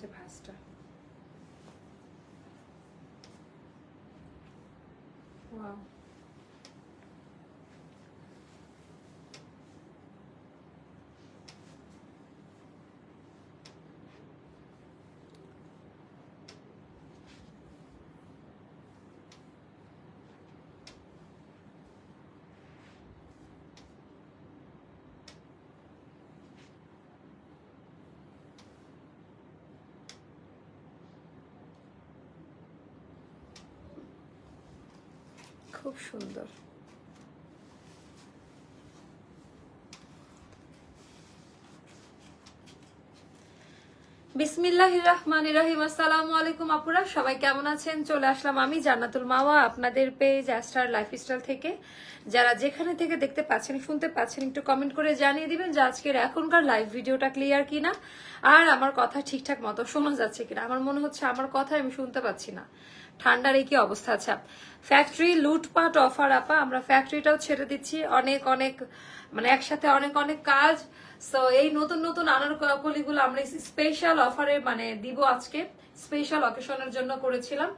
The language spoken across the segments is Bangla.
হচ্ছে ভাজটা ওয়াও খুব সুন্দর বিসমিল্লাহ রহমান রহিম আসসালামু আলাইকুম আপুরা সবাই কেমন আছেন চলে আসলাম আমি জান্নাতুল মাওয়া আপনাদের পেজ অ্যাস্টার স্টাইল থেকে যারা যেখানে থেকে দেখতে পাচ্ছেন শুনতে পাচ্ছেন একটু কমেন্ট করে জানিয়ে দিবেন যে আজকের এখনকার লাইভ ভিডিওটা ক্লিয়ার কিনা আর আমার কথা ঠিকঠাক মতো শোনা যাচ্ছে কিনা আমার মনে হচ্ছে আমার কথা আমি শুনতে পাচ্ছি না ঠান্ডার কি অবস্থা আছে আচ্ছা, ফ্যাক্টরি লুটপাট অফার আপা আমরা ফ্যাক্টরিটাও ছেড়ে দিচ্ছি অনেক অনেক মানে একসাথে অনেক অনেক কাজ সো এই নতুন নতুন আনারকলিগুলো আমরা স্পেশাল অফারে মানে দিব আজকে স্পেশাল অকেশনের জন্য করেছিলাম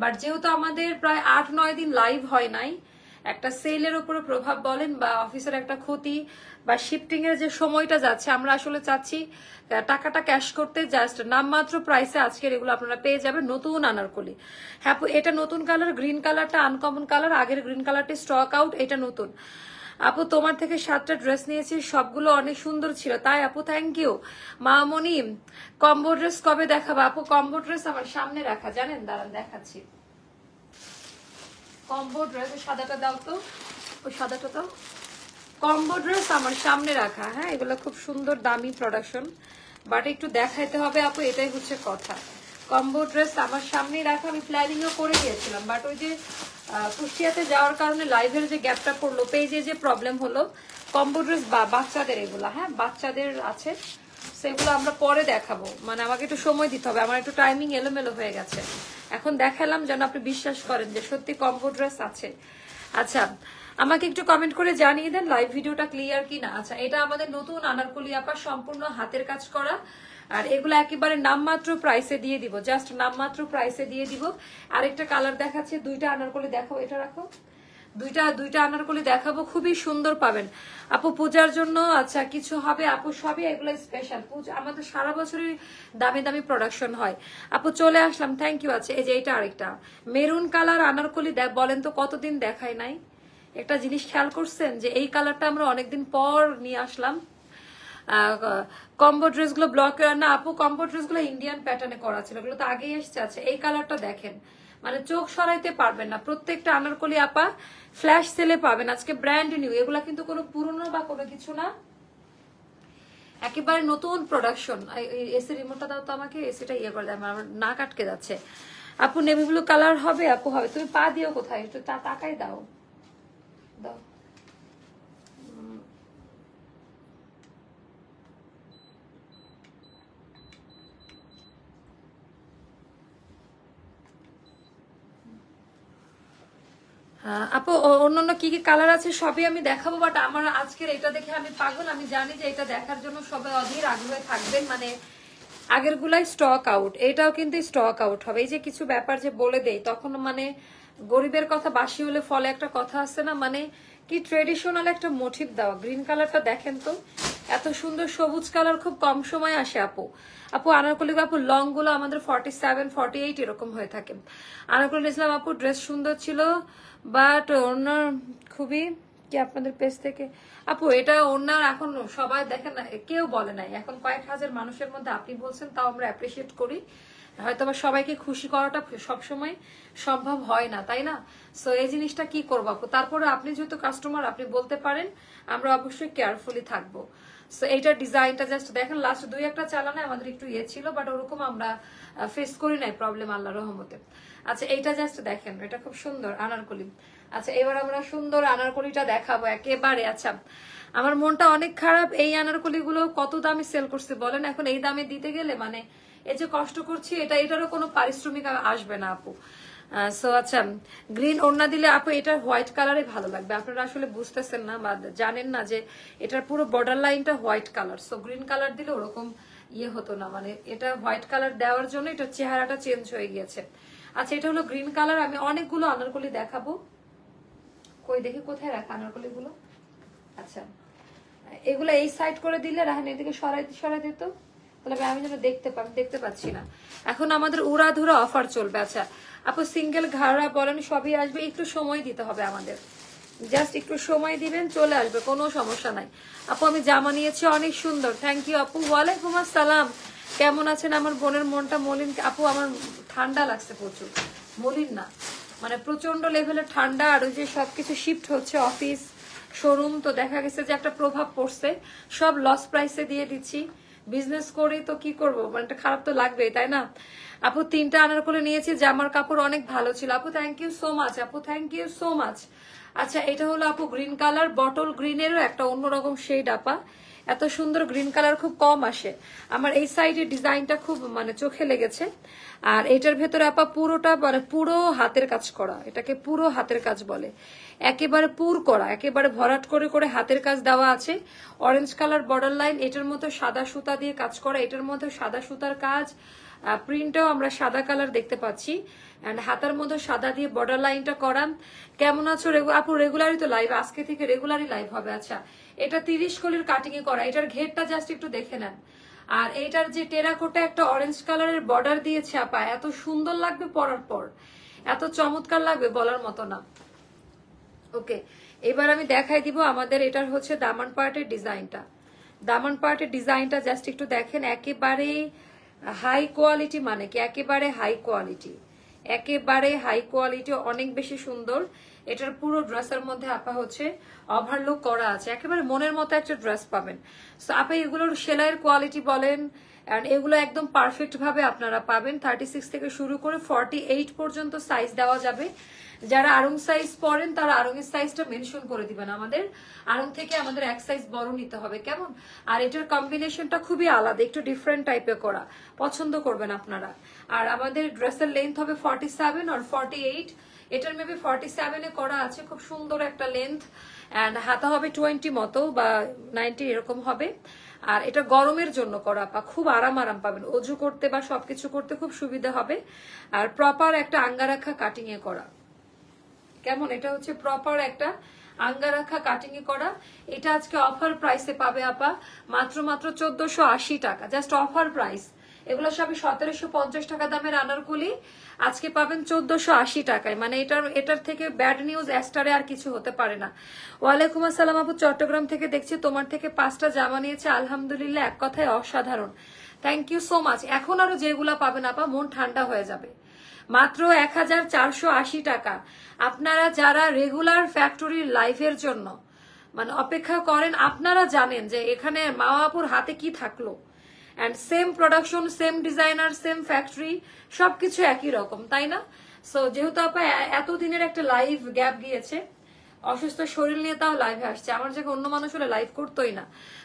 বাট যেহেতু আমাদের প্রায় আট নয় দিন লাইভ হয় নাই একটা সেলের উপরে প্রভাব বলেন বা অফিসের একটা ক্ষতি বা শিফটিং এর যে সময়টা যাচ্ছে আমরা আসলে চাচ্ছি টাকাটা ক্যাশ করতে জাস্ট নামমাত্র প্রাইসে আজকের এগুলো আপনারা পেয়ে যাবেন নতুন আনারকলি হ্যাঁ এটা নতুন কালার গ্রিন কালারটা আনকমন কালার আগের গ্রিন কালারটি স্টক আউট এটা নতুন আপু তোমার থেকে সাতটা ড্রেস নিয়েছি সবগুলো অনেক সুন্দর ছিল তাই আপু থ্যাংক ইউ মামনি কম্বো ড্রেস কবে দেখাবো আপু কম্বো ড্রেস আমার সামনে রাখা জানেন দাঁড়ান দেখাচ্ছি কম্বো ড্রেস সাদাটা দাও তো ওই সাদাটা দাও কম্বো ড্রেস আমার সামনে রাখা হ্যাঁ এগুলো খুব সুন্দর দামি প্রোডাকশন বাট একটু দেখাইতে হবে আপু এটাই হচ্ছে কথা কম্বো ড্রেস আমার সামনেই রাখা আমি প্ল্যানিংও করে দিয়েছিলাম বাট ওই যে কুষ্টিয়াতে যাওয়ার কারণে লাইভের যে গ্যাপটা পড়লো পেজে যে প্রবলেম হলো কম্বো ড্রেস বা বাচ্চাদের এগুলো হ্যাঁ বাচ্চাদের আছে সেগুলো আমরা পরে দেখাবো মানে আমাকে একটু সময় দিতে হবে আমার একটু টাইমিং এলোমেলো হয়ে গেছে এখন দেখালাম যেন আপনি বিশ্বাস করেন যে সত্যি কম্বো ড্রেস আছে আচ্ছা আমাকে একটু কমেন্ট করে জানিয়ে দেন লাইভ ভিডিওটা ক্লিয়ার কিনা আচ্ছা এটা আমাদের নতুন আনারকলি আপা সম্পূর্ণ হাতের কাজ করা আর এগুলো একেবারে নামমাত্র প্রাইসে দিয়ে দিব জাস্ট নামমাত্র প্রাইসে দিয়ে দিব আরেকটা কালার দেখাচ্ছে দুইটা আনারকলি দেখো এটা রাখো দুইটা দুইটা করলে দেখাবো খুবই সুন্দর পাবেন আপু পূজার জন্য আচ্ছা কিছু হবে আপু সবই এগুলো স্পেশাল পূজা আমাদের সারা বছরই দামি দামি প্রোডাকশন হয় আপু চলে আসলাম থ্যাংক ইউ আছে এই যে এইটা আরেকটা মেরুন কালার আনারকলি বলেন তো কতদিন দেখায় নাই একটা জিনিস খেয়াল করছেন যে এই কালারটা আমরা অনেকদিন পর নিয়ে আসলাম কম্বো ড্রেসগুলো ব্লক না আপু কম্বো ড্রেসগুলো ইন্ডিয়ান প্যাটার্নে করা ছিল ওগুলো তো আগেই এসছে আছে আচ্ছা, এই কালারটা দেখেন মানে চোখ সরাইতে পারবেন না প্রত্যেকটা আনারকলি আপা ফ্ল্যাশ সেলে পাবেন আজকে ব্র্যান্ড নিউ এগুলা কিন্তু কোনো পুরনো বা কোনো কিছু না একেবারে নতুন প্রোডাকশন এসি রিমোটটা দাও তো আমাকে এসিটা ইয়ে করে দেয় আমার না কাটকে যাচ্ছে আপু নেভি ব্লু কালার হবে আপু হবে তুমি পা দিও কোথায় একটু তাকাই দাও আপু অন্য অন্য কি কি কালার আছে সবই আমি দেখাবো বাট আমার আজকের এটা দেখে আমি পাগল আমি জানি যে এটা দেখার জন্য সবাই অধীর আগ্রহে থাকবেন মানে আগের গুলাই স্টক আউট এটাও কিন্তু স্টক আউট হবে এই যে কিছু ব্যাপার যে বলে দেয় তখন মানে গরিবের কথা বাসি হলে ফলে একটা কথা আছে না মানে কি ট্রেডিশনাল একটা মোটিভ দেওয়া গ্রিন কালারটা দেখেন তো এত সুন্দর সবুজ কালার খুব কম সময় আসে আপু আপু আনারকলি আপু লংগুলো আমাদের ফর্টি সেভেন ফর্টি এইট এরকম হয়ে থাকে আনারকলি ইসলাম আপু ড্রেস সুন্দর ছিল বাট ওনার খুবই কি আপনাদের পেজ থেকে আপু এটা ওনার এখন সবাই দেখে না কেউ বলে নাই এখন কয়েক হাজার মানুষের মধ্যে আপনি বলছেন তাও আমরা অ্যাপ্রিসিয়েট করি হয়তো বা সবাইকে খুশি করাটা সবসময় সম্ভব হয় না তাই না সো এই জিনিসটা কি করবো আপু তারপরে আপনি যেহেতু কাস্টমার আপনি বলতে পারেন আমরা অবশ্যই কেয়ারফুলি থাকবো ডিজাইনটা জাস্ট দেখেন লাস্ট দুই একটা চালানো আমাদের একটু ইয়ে ছিল বাট ওরকম আমরা ফেস করি নাই প্রবলেম আল্লাহ রহমতে আচ্ছা এইটা জাস্ট দেখেন এটা খুব সুন্দর আনারকলি আচ্ছা এবার আমরা সুন্দর আনারকলিটা দেখাবো একেবারে আচ্ছা আমার মনটা অনেক খারাপ এই আনারকলি গুলো কত দামে সেল করছে বলেন এখন এই দামে দিতে গেলে মানে এই যে কষ্ট করছি এটা এটারও কোনো পারিশ্রমিক আসবে না আপু সো আচ্ছা গ্রিন ওড়না দিলে আপু এটা হোয়াইট কালারে ভালো লাগবে আপনারা আসলে বুঝতেছেন না বা জানেন না যে এটার পুরো বর্ডার লাইনটা white colour so green colour দিলে ওরকম ইয়ে হতো না মানে এটা হোয়াইট কালার দেওয়ার জন্য এটার চেহারাটা চেঞ্জ হয়ে গিয়েছে আচ্ছা এটা হলো গ্রিন কালার আমি অনেকগুলো আনারকলি দেখাবো কই দেখি কোথায় রাখা আনারকলিগুলো আচ্ছা এগুলো এই সাইড করে দিলে রাহান এদিকে সরাই সরাই দিত তাহলে আমি যেন দেখতে পাবো দেখতে পাচ্ছি না এখন আমাদের উড়াধুরা অফার চলবে আচ্ছা আপু সিঙ্গেল ঘাড়া বলেন সবই আসবে একটু সময় দিতে হবে আমাদের জাস্ট একটু সময় দিবেন চলে আসবে কোনো সমস্যা নাই আপু আমি জামা নিয়েছি অনেক সুন্দর থ্যাংক ইউ আপু ওয়ালাইকুম আসসালাম কেমন আছেন আমার বোনের মনটা মলিন আপু আমার ঠান্ডা লাগছে প্রচুর মলিন না মানে প্রচন্ড লেভেলে ঠান্ডা আর ওই যে সবকিছু শিফট হচ্ছে অফিস শোরুম তো দেখা গেছে যে একটা প্রভাব পড়ছে সব লস প্রাইসে দিয়ে দিচ্ছি বিজনেস করে তো কি করব মানে খারাপ তো লাগবেই তাই না আপু তিনটা আনার করে নিয়েছি জামার কাপড় অনেক ভালো ছিল আপু থ্যাংক ইউ সো মাচ আপু থ্যাংক ইউ সো মাচ আচ্ছা এটা হলো আপু গ্রিন কালার বটল গ্রিনেরও একটা অন্যরকম শেড আপা এত সুন্দর গ্রিন কালার খুব কম আসে আমার এই এর ডিজাইনটা খুব মানে চোখে লেগেছে আর এটার ভেতরে আপা পুরোটা মানে পুরো হাতের কাজ করা এটাকে পুরো হাতের কাজ বলে একেবারে পুর করা একেবারে ভরাট করে করে হাতের কাজ দেওয়া আছে অরেঞ্জ কালার বর্ডার লাইন এটার মতো সাদা সুতা দিয়ে কাজ করা এটার মধ্যে সাদা সুতার কাজ প্রিন্টটাও আমরা সাদা কালার দেখতে পাচ্ছি অ্যান্ড হাতার মধ্যে সাদা দিয়ে বর্ডার লাইনটা করান কেমন আছো আপু রেগুলারই তো লাইভ আজকে থেকে রেগুলারই লাইভ হবে আচ্ছা এটা তিরিশ কলির কাটিংয়ে করা এটার ঘেরটা জাস্ট একটু দেখে নেন আর এটার যে টেরাকোটা একটা অরেঞ্জ কালারের বর্ডার দিয়ে ছাপা এত সুন্দর লাগবে পরার পর এত চমৎকার লাগবে বলার মতো না ওকে এবার আমি দেখাই দিব আমাদের এটার হচ্ছে দামান পার্টের ডিজাইনটা দামান পার্টের ডিজাইনটা জাস্ট একটু দেখেন একেবারে হাই কোয়ালিটি মানে কি একেবারে হাই কোয়ালিটি একেবারে হাই কোয়ালিটি অনেক বেশি সুন্দর এটার পুরো ড্রেসের মধ্যে আপা হচ্ছে ওভারলুক করা আছে একেবারে মনের মতো একটা ড্রেস পাবেন সো আপা এগুলোর সেলাইয়ের কোয়ালিটি বলেন অ্যান্ড এগুলো একদম পারফেক্ট ভাবে আপনারা পাবেন থার্টি সিক্স থেকে শুরু করে ফর্টি এইট পর্যন্ত সাইজ দেওয়া যাবে যারা আরং সাইজ পরেন তারা আরং এর সাইজটা মেনশন করে দিবেন আমাদের আরং থেকে আমাদের এক সাইজ বড় নিতে হবে কেমন আর এটার কম্বিনেশনটা খুবই আলাদা একটু ডিফারেন্ট টাইপে করা পছন্দ করবেন আপনারা আর আমাদের ড্রেসের লেন্থ হবে ফর্টি সেভেন আর ফর্টি এইট এটার মেবি ফর্টি সেভেনে করা আছে খুব সুন্দর একটা লেন্থ অ্যান্ড হাতা হবে টোয়েন্টি মতো বা নাইনটি এরকম হবে আর এটা গরমের জন্য করা আপা খুব আরাম আরাম পাবেন অজু করতে বা সবকিছু করতে খুব সুবিধা হবে আর প্রপার একটা আঙ্গারাখা কাটিংয়ে করা কেমন এটা হচ্ছে প্রপার একটা আঙ্গারাখা কাটিং এ করা এটা আজকে অফার প্রাইসে পাবে আপা মাত্র মাত্র চোদ্দশো টাকা জাস্ট অফার প্রাইস এগুলো সবই সতেরোশো পঞ্চাশ টাকা দামের আনারকলি আজকে পাবেন চোদ্দশো আশি টাকায় মানে এটার এটার থেকে ব্যাড নিউজ অ্যাস্টারে আর কিছু হতে পারে না ওয়ালাইকুম আসসালাম আপু চট্টগ্রাম থেকে দেখছি তোমার থেকে পাঁচটা জামা নিয়েছে আলহামদুলিল্লাহ এক কথায় অসাধারণ থ্যাংক ইউ সো মাচ এখন আরো যেগুলা পাবেন আপা মন ঠান্ডা হয়ে যাবে মাত্র এক টাকা আপনারা যারা রেগুলার ফ্যাক্টরি লাইফের জন্য মানে অপেক্ষা করেন আপনারা জানেন যে এখানে মা বাপুর হাতে কি থাকলো and same production same designer same factory সবকিছু একই রকম তাই না সো যেহেতু আপা এতদিনের একটা লাইভ গ্যাপ গিয়েছে অসুস্থ শরীর নিয়ে তাও লাইভে আসছে আমার জায়গায় অন্য মানুষ হলে লাইভ করতোই না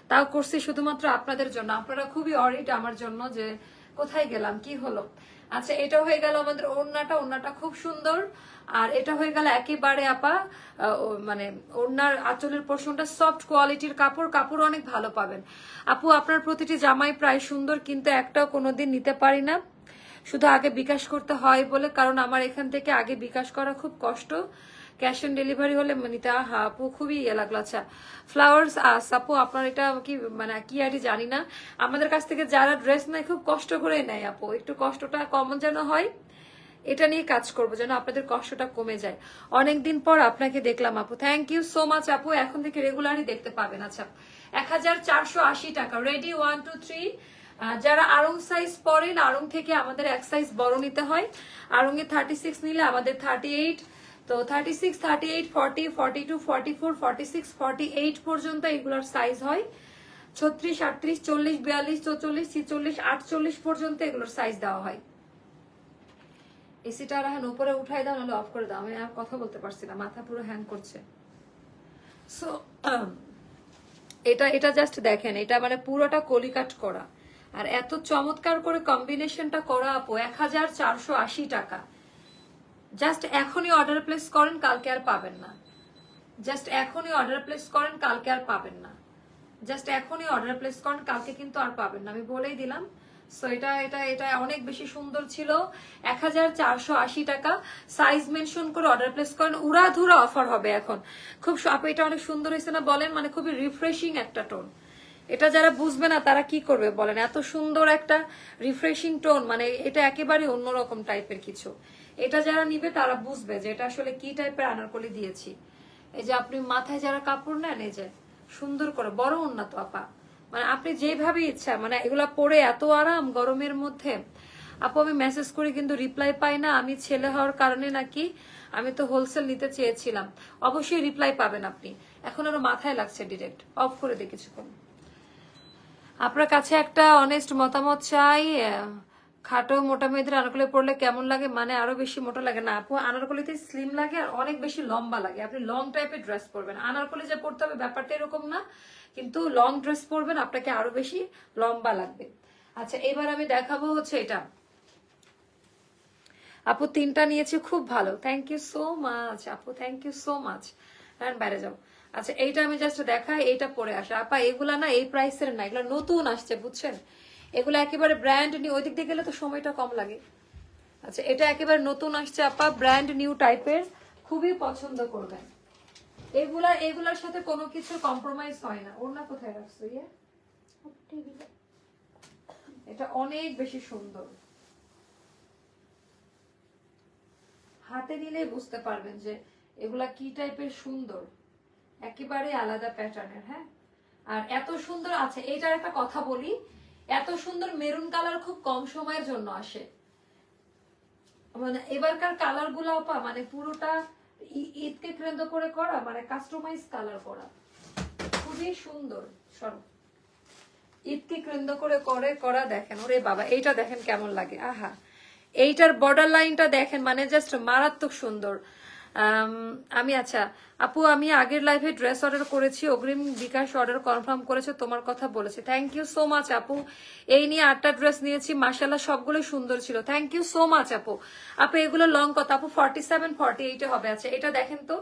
তাও করছি শুধুমাত্র আপনাদের জন্য আপনারা খুবই অরিট আমার জন্য যে কোথায় গেলাম কি হলো আচ্ছা এটা হয়ে গেল আমাদের ওন্নাটা ওন্নাটা খুব সুন্দর আর এটা হয়ে গেল একেবারে আপা মানে ওনার আঁচলের পোর্শনটা সফট কোয়ালিটির কাপড় কাপড় অনেক ভালো পাবেন আপু আপনার প্রতিটি জামাই প্রায় সুন্দর কিন্তু একটাও কোনোদিন নিতে পারি না শুধু আগে বিকাশ করতে হয় বলে কারণ আমার এখান থেকে আগে বিকাশ করা খুব কষ্ট ক্যাশ অন ডেলিভারি হলে নিতা মানে হা আপু খুবই ইয়ে লাগলো আচ্ছা ফ্লাওয়ার্স আস আপু আপনার এটা কি মানে কি আরই জানি না আমাদের কাছ থেকে যারা ড্রেস নেয় খুব কষ্ট করে নেয় আপু একটু কষ্টটা কমন যেন হয় এটা নিয়ে কাজ করবো যেন আপনাদের কষ্টটা কমে যায় অনেকদিন পর আপনাকে দেখলাম আপু থ্যাংক ইউ সো মাচ আপু এখন থেকে রেগুলারই দেখতে পাবেন আচ্ছা এক টাকা রেডি ওয়ান টু থ্রি যারা আরং সাইজ পরেন আরং থেকে আমাদের এক সাইজ বড় নিতে হয় আরং এ থার্টি সিক্স নিলে আমাদের থার্টি এইট তো thirty six thirty eight forty forty two forty four forty six forty eight পর্যন্ত এগুলোর সাইজ হয় ছত্রিশ আটত্রিশ চল্লিশ বিয়াল্লিশ চৌচল্লিশ ছিচল্লিশ আটচল্লিশ পর্যন্ত এগুলোর সাইজ দেওয়া হয় এসিটা রাহান উপরে উঠাই দাও নাহলে অফ করে দাও আমি আর কথা বলতে পারছি না মাথা পুরো হ্যাং করছে সো এটা এটা জাস্ট দেখেন এটা মানে পুরোটা কলিকাট করা আর এত চমৎকার করে কম্বিনেশনটা করা আপু এক হাজার চারশো আশি টাকা জাস্ট এখনই অর্ডার প্লেস করেন কালকে আর পাবেন না জাস্ট এখনই অর্ডার প্লেস করেন কালকে আর পাবেন না জাস্ট এখনই অর্ডার প্লেস করেন কালকে কিন্তু আর পাবেন না আমি বলেই দিলাম সো এটা এটা এটা অনেক বেশি সুন্দর ছিল এক টাকা সাইজ মেনশন করে অর্ডার প্লেস করেন উড়াধুরা অফার হবে এখন খুব আপু এটা অনেক সুন্দর হয়েছে না বলেন মানে খুবই রিফ্রেশিং একটা টোন এটা যারা বুঝবে না তারা কি করবে বলেন এত সুন্দর একটা রিফ্রেশিং টোন মানে এটা একেবারে অন্যরকম টাইপের কিছু এটা যারা নিবে তারা বুঝবে যে এটা আসলে কি টাইপের আনারকলি দিয়েছি এই যে আপনি মাথায় যারা কাপড় নেন এই যে সুন্দর করে বড় উন্নত আপা মানে আপনি যেভাবে ইচ্ছা মানে এগুলা পরে এত আরাম গরমের মধ্যে আপু আমি মেসেজ করি কিন্তু রিপ্লাই পাই না আমি ছেলে হওয়ার কারণে নাকি আমি তো হোলসেল নিতে চেয়েছিলাম অবশ্যই রিপ্লাই পাবেন আপনি এখন আরো মাথায় লাগছে ডিরেক্ট অফ করে দিই কিছুক্ষণ আপনার কাছে একটা অনেস্ট মতামত চাই খাটো মোটা মেয়েদের আনারকলি পড়লে কেমন লাগে মানে আরো বেশি মোটা লাগে না আপু আনারকলিতে স্লিম লাগে আর অনেক বেশি লম্বা লাগে আপনি লং টাইপের ড্রেস পরবেন আনারকলি যে পড়তে হবে ব্যাপারটা এরকম না কিন্তু লং ড্রেস পরবেন আপনাকে আরো বেশি লম্বা লাগবে আচ্ছা এবার আমি দেখাবো হচ্ছে এটা আপু তিনটা নিয়েছে খুব ভালো থ্যাংক ইউ সো মাচ আপু থ্যাংক ইউ সো মাচ হ্যাঁ বাইরে যাও আচ্ছা এইটা আমি জাস্ট দেখাই এইটা পরে আসে আপা এগুলা না এই প্রাইসের না এগুলো নতুন আসছে বুঝছেন এগুলো একেবারে ব্র্যান্ড নিউ ওই দিক দিয়ে গেলে তো সময়টা কম লাগে আচ্ছা এটা একেবারে নতুন আসছে আপা ব্র্যান্ড নিউ টাইপের খুবই পছন্দ করবেন এগুলা এগুলার সাথে কোনো কিছু কম্প্রোমাইজ হয় না না কোথায় রাখছো ইয়ে এটা অনেক বেশি সুন্দর হাতে নিলে বুঝতে পারবেন যে এগুলা কি টাইপের সুন্দর একেবারে আলাদা প্যাটার্নের হ্যাঁ আর এত সুন্দর আছে আচ্ছা, এইটার একটা কথা বলি এত সুন্দর মেরুন কালার খুব কম সময়ের জন্য আসে মানে এবারকার কালার পা মানে পুরোটা ঈদকে কেন্দ্র করে করা মানে কাস্টমাইজ কালার করা খুবই সুন্দর সর ঈদকে কেন্দ্র করে করে করা দেখেন ওরে বাবা এইটা দেখেন কেমন লাগে আহা এইটার বর্ডার লাইনটা দেখেন মানে জাস্ট মারাত্মক সুন্দর আমি আচ্ছা আপু আমি আগের লাইভে ড্রেস অর্ডার করেছি অগ্রিম বিকাশ অর্ডার কনফার্ম করেছে তোমার কথা বলেছে থ্যাংক ইউ সো মাচ আপু এই নিয়ে আটটা ড্রেস নিয়েছি মার্শাল্লাহ সবগুলো সুন্দর ছিল থ্যাংক ইউ সো মাচ আপু আপু এগুলো লং কত আপু ফর্টি সেভেন ফর্টি এইটে হবে আচ্ছা এটা দেখেন তো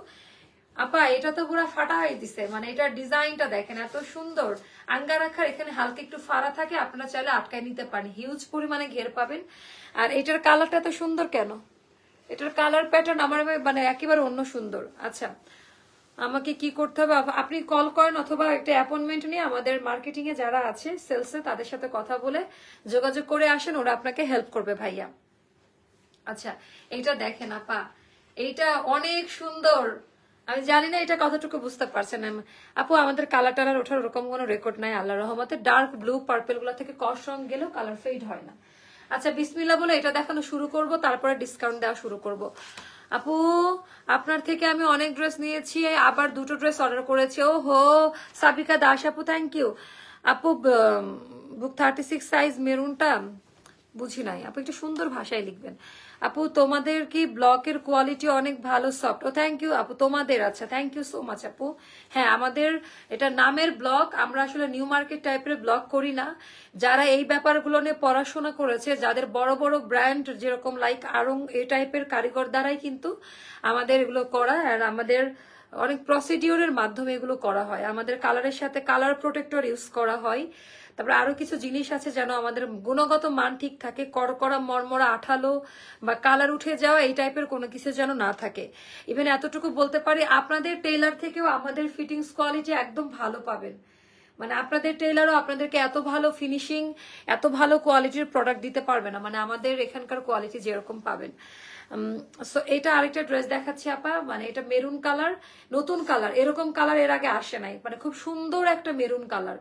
আপা এটা তো পুরা ফাটা হয়ে দিছে মানে এটা ডিজাইনটা দেখেন এত সুন্দর আঙ্গা রাখার এখানে হালকা একটু ফাড়া থাকে আপনারা চাইলে আটকায় নিতে পারেন হিউজ পরিমাণে ঘের পাবেন আর এটার কালারটা এত সুন্দর কেন এটার কালার প্যাটার্ন আমার মানে একেবারে অন্য সুন্দর আচ্ছা আমাকে কি করতে হবে আপনি কল করেন অথবা একটা অ্যাপয়েন্টমেন্ট নিয়ে আমাদের মার্কেটিং এ যারা আছে সেলসে তাদের সাথে কথা বলে যোগাযোগ করে আসেন ওরা আপনাকে হেল্প করবে ভাইয়া আচ্ছা এটা দেখেন আপা এইটা অনেক সুন্দর আমি জানি না এটা কতটুকু বুঝতে পারছেন আপু আমাদের কালার টালার ওঠার ওরকম কোনো রেকর্ড নাই আল্লাহ রহমতে ডার্ক ব্লু পার্পেল গুলো থেকে কস গেলেও কালার ফেড হয় না আচ্ছা বিসমিল্লা বলে এটা দেখানো শুরু করব তারপরে ডিসকাউন্ট দেওয়া শুরু করব আপু আপনার থেকে আমি অনেক ড্রেস নিয়েছি আবার দুটো ড্রেস অর্ডার করেছি ও হো সাবিকা দাস আপু থ্যাংক ইউ আপু বুক থার্টি সিক্স সাইজ মেরুনটা বুঝি নাই আপু একটু সুন্দর ভাষায় লিখবেন আপু তোমাদের কি ব্লকের কোয়ালিটি অনেক ভালো সফট ও থ্যাংক ইউ আপু তোমাদের আচ্ছা থ্যাংক ইউ সো মাচ আপু হ্যাঁ আমাদের এটা নামের ব্লক আমরা আসলে নিউ মার্কেট টাইপের ব্লক করি না যারা এই ব্যাপারগুলো নিয়ে পড়াশোনা করেছে যাদের বড় বড় ব্র্যান্ড যেরকম লাইক আরং এ টাইপের কারিগর দ্বারাই কিন্তু আমাদের এগুলো করা আর আমাদের অনেক প্রসিডিওরের মাধ্যমে এগুলো করা হয় আমাদের কালারের সাথে কালার প্রোটেক্টর ইউজ করা হয় তারপরে আরো কিছু জিনিস আছে যেন আমাদের গুণগত মান ঠিক থাকে করকরা মরমরা আঠালো বা কালার উঠে যাওয়া এই টাইপের কোনো কিছু যেন না থাকে ইভেন এতটুকু বলতে পারি আপনাদের টেইলার থেকেও আমাদের ফিটিংস কোয়ালিটি একদম ভালো পাবেন মানে আপনাদের টেলারও আপনাদেরকে এত ভালো ফিনিশিং এত ভালো কোয়ালিটির প্রোডাক্ট দিতে পারবে না মানে আমাদের এখানকার কোয়ালিটি যেরকম পাবেন সো এটা আরেকটা ড্রেস দেখাচ্ছি আপা মানে এটা মেরুন কালার নতুন কালার এরকম কালার এর আগে আসে নাই মানে খুব সুন্দর একটা মেরুন কালার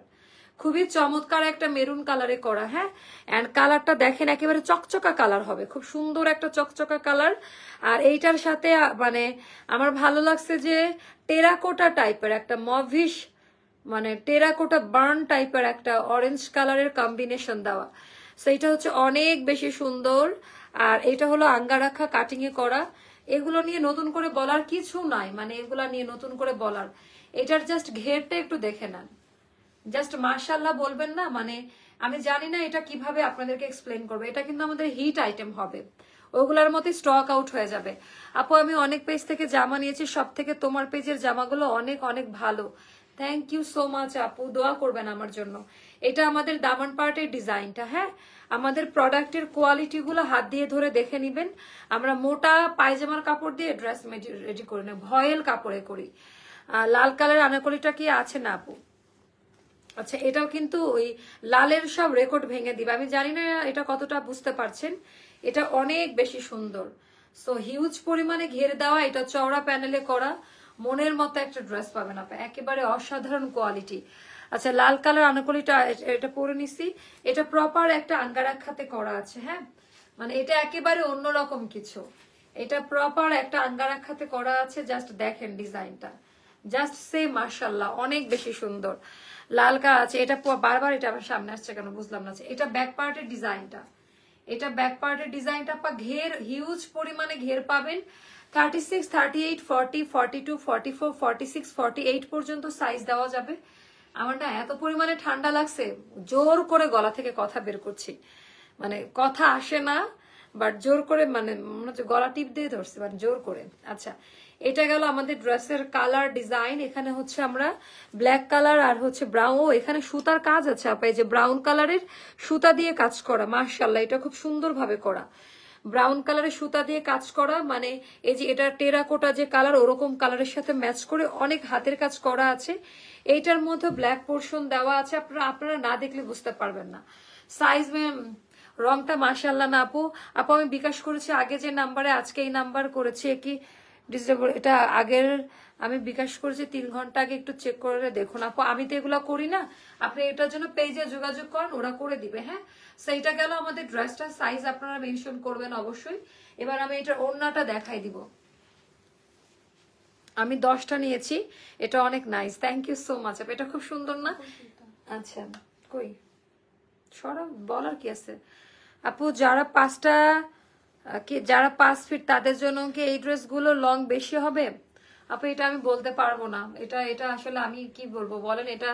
খুবই চমৎকার একটা মেরুন কালারে করা হ্যাঁ অ্যান্ড কালারটা দেখেন একেবারে চকচকা কালার হবে খুব সুন্দর একটা চকচকা কালার আর এইটার সাথে মানে আমার ভালো লাগছে যে টেরাকোটা টাইপের একটা মভিশ মানে টেরাকোটা বার্ন টাইপের একটা অরেঞ্জ কালারের কম্বিনেশন দেওয়া সেইটা এটা হচ্ছে অনেক বেশি সুন্দর আর এটা হলো আঙ্গারাখা কাটিংয়ে করা এগুলো নিয়ে নতুন করে বলার কিছু নাই মানে এগুলা নিয়ে নতুন করে বলার এটার জাস্ট ঘেরটা একটু দেখে নেন জাস্ট মার্শাল্লাহ বলবেন না মানে আমি জানি না এটা কিভাবে আপনাদেরকে এক্সপ্লেন করবো এটা কিন্তু আমাদের হিট আইটেম হবে ওগুলার মতো স্টক আউট হয়ে যাবে আপু আমি অনেক পেজ থেকে জামা নিয়েছি সব থেকে তোমার পেজের জামাগুলো অনেক অনেক ভালো থ্যাংক ইউ সো মাচ আপু দোয়া করবেন আমার জন্য এটা আমাদের দামান পার্টের ডিজাইনটা হ্যাঁ আমাদের প্রোডাক্টের কোয়ালিটিগুলো হাত দিয়ে ধরে দেখে নিবেন আমরা মোটা পায়জামার কাপড় দিয়ে ড্রেস রেডি করে নেব ভয়েল কাপড়ে করি লাল কালার আনাকলিটা কি আছে না আপু আচ্ছা এটাও কিন্তু ওই লালের সব রেকর্ড ভেঙে দিবে আমি জানি না এটা কতটা বুঝতে পারছেন এটা অনেক বেশি সুন্দর সো হিউজ পরিমাণে ঘের দেওয়া এটা চওড়া প্যানেলে করা মনের মতো একটা ড্রেস পাবেন আপনি একেবারে অসাধারণ কোয়ালিটি আচ্ছা লাল কালার আনাকলিটা এটা পরে নিছি এটা প্রপার একটা আঙ্গারাক খাতে করা আছে হ্যাঁ মানে এটা একেবারে অন্যরকম কিছু এটা প্রপার একটা আঙ্গারাক খাতে করা আছে জাস্ট দেখেন ডিজাইনটা জাস্ট সে মার্শাল্লাহ অনেক বেশি সুন্দর লাল কালার আছে এটা বারবার এটা আমার সামনে আসছে কেন বুঝলাম না এটা ব্যাক পার্টের ডিজাইনটা এটা ব্যাক পার্টের ডিজাইনটা আপনার ঘের হিউজ পরিমাণে ঘের পাবেন thirty six thirty eight forty forty two forty four forty six forty eight পর্যন্ত সাইজ দেওয়া যাবে আমার না এত পরিমাণে ঠান্ডা লাগছে জোর করে গলা থেকে কথা বের করছি মানে কথা আসে না বাট জোর করে মানে মনে হচ্ছে গলা টিপ দিয়ে ধরছে বাট জোর করে আচ্ছা এটা গেল আমাদের ড্রেসের কালার ডিজাইন এখানে হচ্ছে আমরা ব্ল্যাক কালার আর হচ্ছে ব্রাউন এখানে সুতার কাজ আছে এই যে ব্রাউন কালারের সুতা দিয়ে কাজ করা মার্শাল্লাহ এটা খুব সুন্দরভাবে করা ব্রাউন কালারের সুতা দিয়ে কাজ করা মানে এই যে এটা টেরাকোটা যে কালার ওরকম কালারের সাথে ম্যাচ করে অনেক হাতের কাজ করা আছে এইটার মধ্যে ব্ল্যাক পোর্শন দেওয়া আছে আপনারা আপনারা না দেখলে বুঝতে পারবেন না সাইজ রংটা মার্শাল্লাহ না আপু আপু আমি বিকাশ করেছি আগে যে নাম্বারে আজকে এই নাম্বার করেছি কি ডিসেবল এটা আগের আমি বিকাশ করেছি তিন ঘন্টা আগে একটু চেক করে দেখুন আপু আমি তো এগুলো করি না আপনি এটার জন্য পেজে যোগাযোগ করেন ওরা করে দিবে হ্যাঁ সেইটা গেল আমাদের ড্রেসটা সাইজ আপনারা মেনশন করবেন অবশ্যই এবার আমি এটা ওড়নাটা দেখাই দিব আমি দশটা নিয়েছি এটা অনেক nice thank you so much এটা খুব সুন্দর না আচ্ছা কই সরব বলার কি আছে আপু যারা পাঁচটা কি যারা পাঁচ ফিট তাদের জন্য কি এই ড্রেসগুলো লং বেশি হবে আপু এটা আমি বলতে পারবো না এটা এটা আসলে আমি কি বলবো বলেন এটা